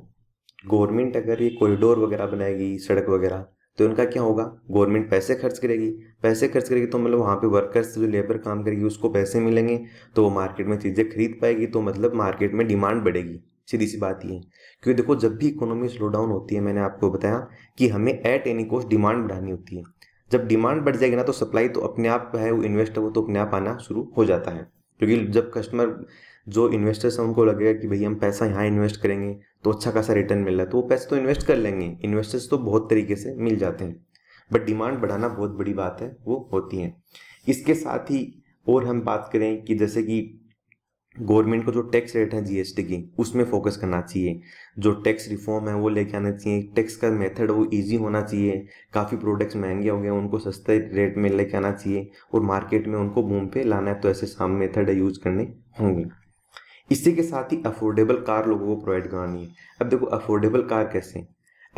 गवर्नमेंट अगर ये कॉरिडोर वगैरह बनाएगी सड़क वगैरह तो उनका क्या होगा गवर्नमेंट पैसे खर्च करेगी पैसे खर्च करेगी तो मतलब वहाँ पे वर्कर्स जो लेबर काम करेगी उसको पैसे मिलेंगे तो वो मार्केट में चीज़ें खरीद पाएगी तो मतलब मार्केट में डिमांड बढ़ेगी सीधी सी बात ये क्योंकि देखो जब भी इकोनॉमी स्लो डाउन होती है मैंने आपको बताया कि हमें एट एनी कोस्ट डिमांड बढ़ानी होती है जब डिमांड बढ़ जाएगी ना तो सप्लाई तो अपने आप है वो इन्वेस्टर वो तो अपने आप आना शुरू हो जाता है क्योंकि जब कस्टमर जो इन्वेस्टर्स हैं उनको लगेगा कि भाई हम पैसा यहाँ इन्वेस्ट करेंगे तो अच्छा खासा रिटर्न मिल रहा है तो वो पैसे तो इन्वेस्ट कर लेंगे इन्वेस्टर्स तो बहुत तरीके से मिल जाते हैं बट डिमांड बढ़ाना बहुत बड़ी बात है वो होती है इसके साथ ही और हम बात करें कि जैसे कि गवर्नमेंट को जो टैक्स रेट है जीएसटी की उसमें फोकस करना चाहिए जो टैक्स रिफॉर्म है वो लेके आना चाहिए टैक्स का मेथड वो इजी होना चाहिए काफ़ी प्रोडक्ट्स महंगे हो गए उनको सस्ते रेट में लेके आना चाहिए और मार्केट में उनको बूम पे लाना है तो ऐसे साम मेथड यूज करने होंगे इसी के साथ ही अफोर्डेबल कार लोगों को प्रोवाइड करानी है अब देखो अफोर्डेबल कार कैसे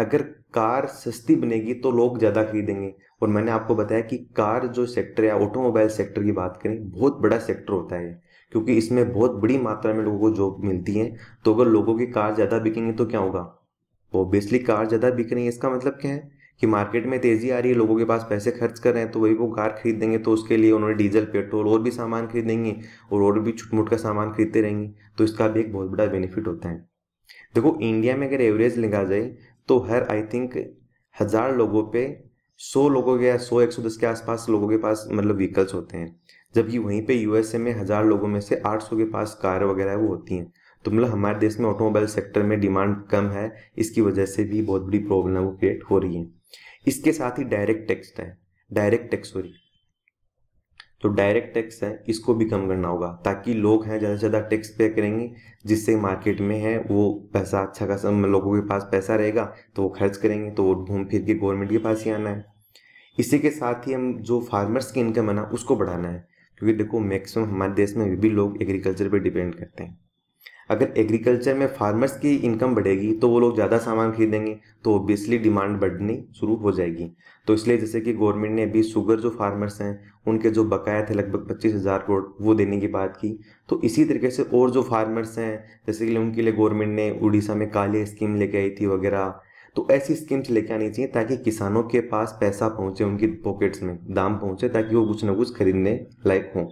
अगर कार सस्ती बनेगी तो लोग ज़्यादा खरीदेंगे और मैंने आपको बताया कि कार जो सेक्टर या ऑटोमोबाइल सेक्टर की बात करें बहुत बड़ा सेक्टर होता है क्योंकि इसमें बहुत बड़ी मात्रा में लोगों को जॉब मिलती है तो अगर लोगों की कार ज़्यादा बिकेंगे तो क्या होगा ऑब्वियसली कार ज़्यादा बिक रही है इसका मतलब क्या है कि मार्केट में तेज़ी आ रही है लोगों के पास पैसे खर्च कर रहे हैं तो वही वो कार खरीदेंगे तो उसके लिए उन्होंने डीजल पेट्रोल और भी सामान खरीदेंगे और और भी छुटमुट का सामान खरीदते रहेंगे तो इसका भी एक बहुत बड़ा बेनिफिट होता है देखो इंडिया में अगर एवरेज लगा जाए तो हर आई थिंक हज़ार लोगों पे सौ लोगों के या सौ एक सौ दस के आसपास लोगों के पास मतलब व्हीकल्स होते हैं जबकि वहीं पे यूएसए में हज़ार लोगों में से आठ सौ के पास कार वगैरह वो होती हैं तो मतलब हमारे देश में ऑटोमोबाइल सेक्टर में डिमांड कम है इसकी वजह से भी बहुत बड़ी प्रॉब्लम वो क्रिएट हो रही है इसके साथ ही डायरेक्ट टैक्स है डायरेक्ट टैक्स सॉरी तो डायरेक्ट टैक्स है इसको भी कम करना होगा ताकि लोग हैं ज़्यादा से ज़्यादा टैक्स पे करेंगे जिससे मार्केट में है वो पैसा अच्छा खासा लोगों के पास पैसा रहेगा तो वो खर्च करेंगे तो वो घूम फिर के गवर्नमेंट के पास ही आना है इसी के साथ ही हम जो फार्मर्स की इनकम है ना उसको बढ़ाना है क्योंकि देखो मैक्सिमम हमारे देश में भी लोग एग्रीकल्चर पर डिपेंड करते हैं अगर एग्रीकल्चर में फार्मर्स की इनकम बढ़ेगी तो वो लोग ज़्यादा सामान खरीदेंगे तो ओबियसली डिमांड बढ़नी शुरू हो जाएगी तो इसलिए जैसे कि गवर्नमेंट ने अभी शुगर जो फार्मर्स हैं उनके जो बकाया थे लगभग पच्चीस हज़ार करोड़ वो देने की बात की तो इसी तरीके से और जो फार्मर्स हैं जैसे कि उनके लिए गवर्नमेंट ने उड़ीसा में काले स्कीम लेके आई थी वगैरह तो ऐसी स्कीम्स लेके आनी चाहिए ताकि किसानों के पास पैसा पहुँचे उनकी पॉकेट्स में दाम पहुँचे ताकि वो कुछ ना कुछ खरीदने लायक हों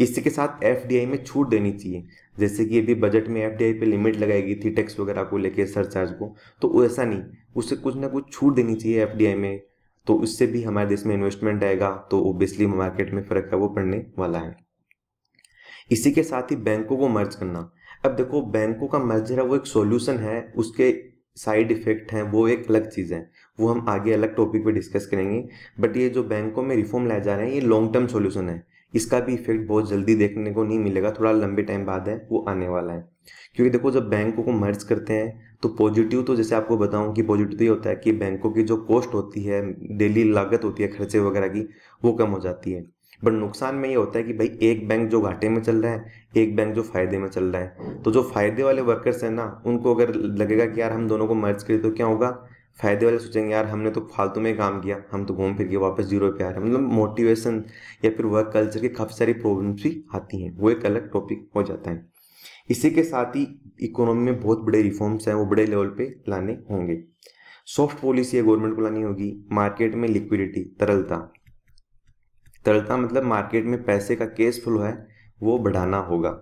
इसी के साथ एफ में छूट देनी चाहिए जैसे कि यदि बजट में एफ पे लिमिट लगाई गई थी टैक्स वगैरह को लेके सरचार्ज को तो ऐसा नहीं उससे कुछ ना कुछ छूट देनी चाहिए एफ में तो उससे भी हमारे देश में इन्वेस्टमेंट आएगा तो ओबियसली मार्केट में फ़र्क है वो पड़ने वाला है इसी के साथ ही बैंकों को मर्ज करना अब देखो बैंकों का मर्ज है वो एक सॉल्यूशन है उसके साइड इफेक्ट हैं वो एक अलग चीज़ है वो हम आगे अलग टॉपिक पे डिस्कस करेंगे बट ये जो बैंकों में रिफॉर्म लाए जा रहे हैं ये लॉन्ग टर्म सोल्यूशन है इसका भी इफेक्ट बहुत जल्दी देखने को नहीं मिलेगा थोड़ा लंबे टाइम बाद है वो आने वाला है क्योंकि देखो जब बैंकों को मर्ज करते हैं तो पॉजिटिव तो जैसे आपको बताऊं कि पॉजिटिव तो ये होता है कि बैंकों की जो कॉस्ट होती है डेली लागत होती है खर्चे वगैरह की वो कम हो जाती है बट नुकसान में ये होता है कि भाई एक बैंक जो घाटे में चल रहा है एक बैंक जो फायदे में चल रहा है तो जो फायदे वाले वर्कर्स हैं ना उनको अगर लगेगा कि यार हम दोनों को मर्ज करें तो क्या होगा फ़ायदे वाले सोचेंगे यार हमने तो फालतू में काम किया हम तो घूम फिर के वापस जीरो पे आ रहे हैं मतलब मोटिवेशन या फिर वर्क कल्चर की काफ़ी सारी प्रॉब्लम्स भी आती हैं वो एक अलग टॉपिक हो जाता है इसी के साथ ही इकोनॉमी में बहुत बड़े रिफॉर्म्स हैं वो बड़े लेवल पे लाने होंगे सॉफ्ट पॉलिसी है गवर्नमेंट को लानी होगी मार्केट में लिक्विडिटी तरलता तरलता मतलब मार्केट में पैसे का केस फ्लो है वो बढ़ाना होगा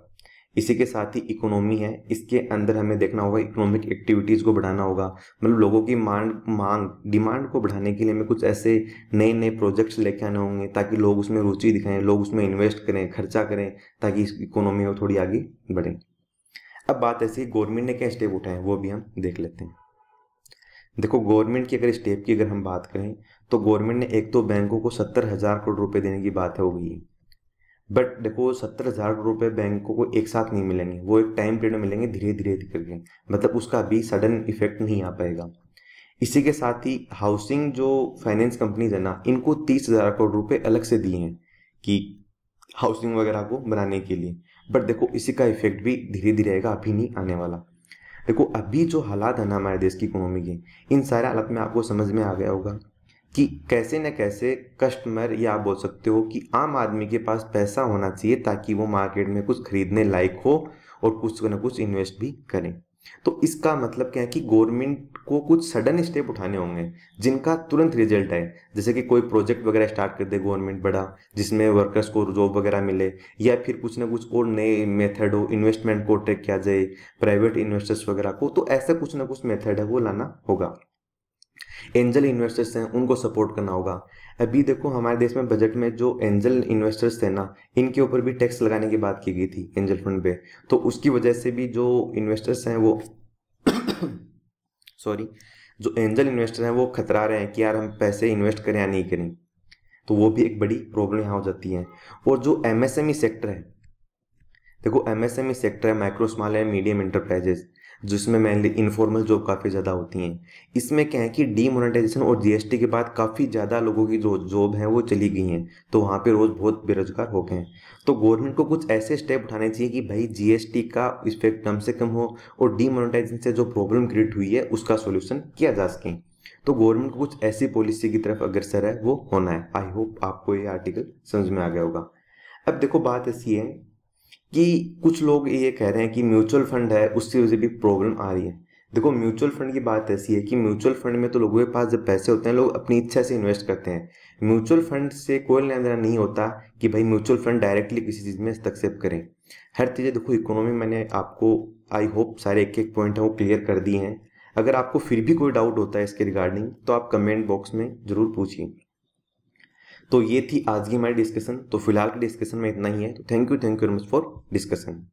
इसी के साथ ही इकोनॉमी है इसके अंदर हमें देखना होगा इकोनॉमिक एक्टिविटीज़ को बढ़ाना होगा मतलब लोगों की मांग मांग डिमांड को बढ़ाने के लिए हमें कुछ ऐसे नए नए प्रोजेक्ट्स लेके आने होंगे ताकि लोग उसमें रुचि दिखाएं लोग उसमें इन्वेस्ट करें खर्चा करें ताकि इकोनॉमी और थोड़ी आगे बढ़े अब बात ऐसी गवर्नमेंट ने क्या स्टेप उठाए वो भी हम देख लेते हैं देखो गवर्नमेंट की अगर स्टेप की अगर हम बात करें तो गवर्नमेंट ने एक तो बैंकों को सत्तर हज़ार करोड़ रुपए देने की बात है हो गई है बट देखो सत्तर हज़ार रुपये बैंकों को एक साथ नहीं मिलेंगे वो एक टाइम पीरियड में मिलेंगे धीरे धीरे करके मतलब उसका अभी सडन इफेक्ट नहीं आ पाएगा इसी के साथ ही हाउसिंग जो फाइनेंस कंपनीज है ना इनको तीस हज़ार करोड़ रुपए अलग से दिए हैं कि हाउसिंग वगैरह को बनाने के लिए बट देखो इसी का इफेक्ट भी धीरे धीरे आएगा अभी नहीं आने वाला देखो अभी जो हालात है ना हमारे देश की इकोनॉमी के इन सारे हालात में आपको समझ में आ गया होगा कि कैसे न कैसे कस्टमर या आप बोल सकते हो कि आम आदमी के पास पैसा होना चाहिए ताकि वो मार्केट में कुछ खरीदने लायक हो और कुछ ना कुछ इन्वेस्ट भी करें तो इसका मतलब क्या है कि गवर्नमेंट को कुछ सडन स्टेप उठाने होंगे जिनका तुरंत रिजल्ट आए जैसे कि कोई प्रोजेक्ट वगैरह स्टार्ट कर दे गवर्नमेंट बड़ा जिसमें वर्कर्स को जॉब वगैरह मिले या फिर कुछ ना कुछ और नए मेथड हो इन्वेस्टमेंट को ट्रेक किया जाए प्राइवेट इन्वेस्टर्स वगैरह को तो ऐसा कुछ ना कुछ मेथड है वो लाना होगा एंजल इन्वेस्टर्स हैं उनको सपोर्ट करना होगा अभी देखो हमारे देश में बजट में जो एंजल इन्वेस्टर्स थे ना इनके ऊपर भी टैक्स लगाने की बात की गई थी एंजल फंड पे तो उसकी वजह से भी जो इन्वेस्टर्स हैं वो सॉरी जो एंजल इन्वेस्टर हैं वो खतरा रहे हैं कि यार हम पैसे इन्वेस्ट करें या नहीं करें तो वो भी एक बड़ी प्रॉब्लम यहाँ हो जाती है और जो एमएसएमई सेक्टर है देखो एमएसएमई सेक्टर है micro small and medium enterprises जिसमें मेनली इनफॉर्मल जॉब काफ़ी ज़्यादा होती हैं इसमें क्या है कि डीमोनेटाइजेशन और जीएसटी के बाद काफ़ी ज़्यादा लोगों की जो जॉब है वो चली गई हैं तो वहाँ पे रोज़ बहुत बेरोजगार हो गए हैं तो गवर्नमेंट को कुछ ऐसे स्टेप उठाने चाहिए कि भाई जीएसटी का इफेक्ट कम से कम हो और डीमोनेटाइजेशन से जो प्रॉब्लम क्रिएट हुई है उसका सोल्यूशन किया जा सके तो गवर्नमेंट को कुछ ऐसी पॉलिसी की तरफ अग्रसर है वो होना है आई होप आपको ये आर्टिकल समझ में आ गया होगा अब देखो बात ऐसी है कि कुछ लोग ये कह रहे हैं कि म्यूचुअल फंड है उससे उसे भी प्रॉब्लम आ रही है देखो म्यूचुअल फंड की बात ऐसी है कि म्यूचुअल फंड में तो लोगों के पास जब पैसे होते हैं लोग अपनी इच्छा से इन्वेस्ट करते हैं म्यूचुअल फंड से कोई लेन देना नहीं होता कि भाई म्यूचुअल फंड डायरेक्टली किसी चीज़ में हस्तक्षेप करें हर चीज़ें देखो इकोनॉमी मैंने आपको आई होप सारे एक एक पॉइंट हैं वो क्लियर कर दिए हैं अगर आपको फिर भी कोई डाउट होता है इसके रिगार्डिंग तो आप कमेंट बॉक्स में ज़रूर पूछिए तो ये थी आज की हमारी डिस्कशन तो फिलहाल के डिस्कशन में इतना ही है तो thank you thank you very much for discussion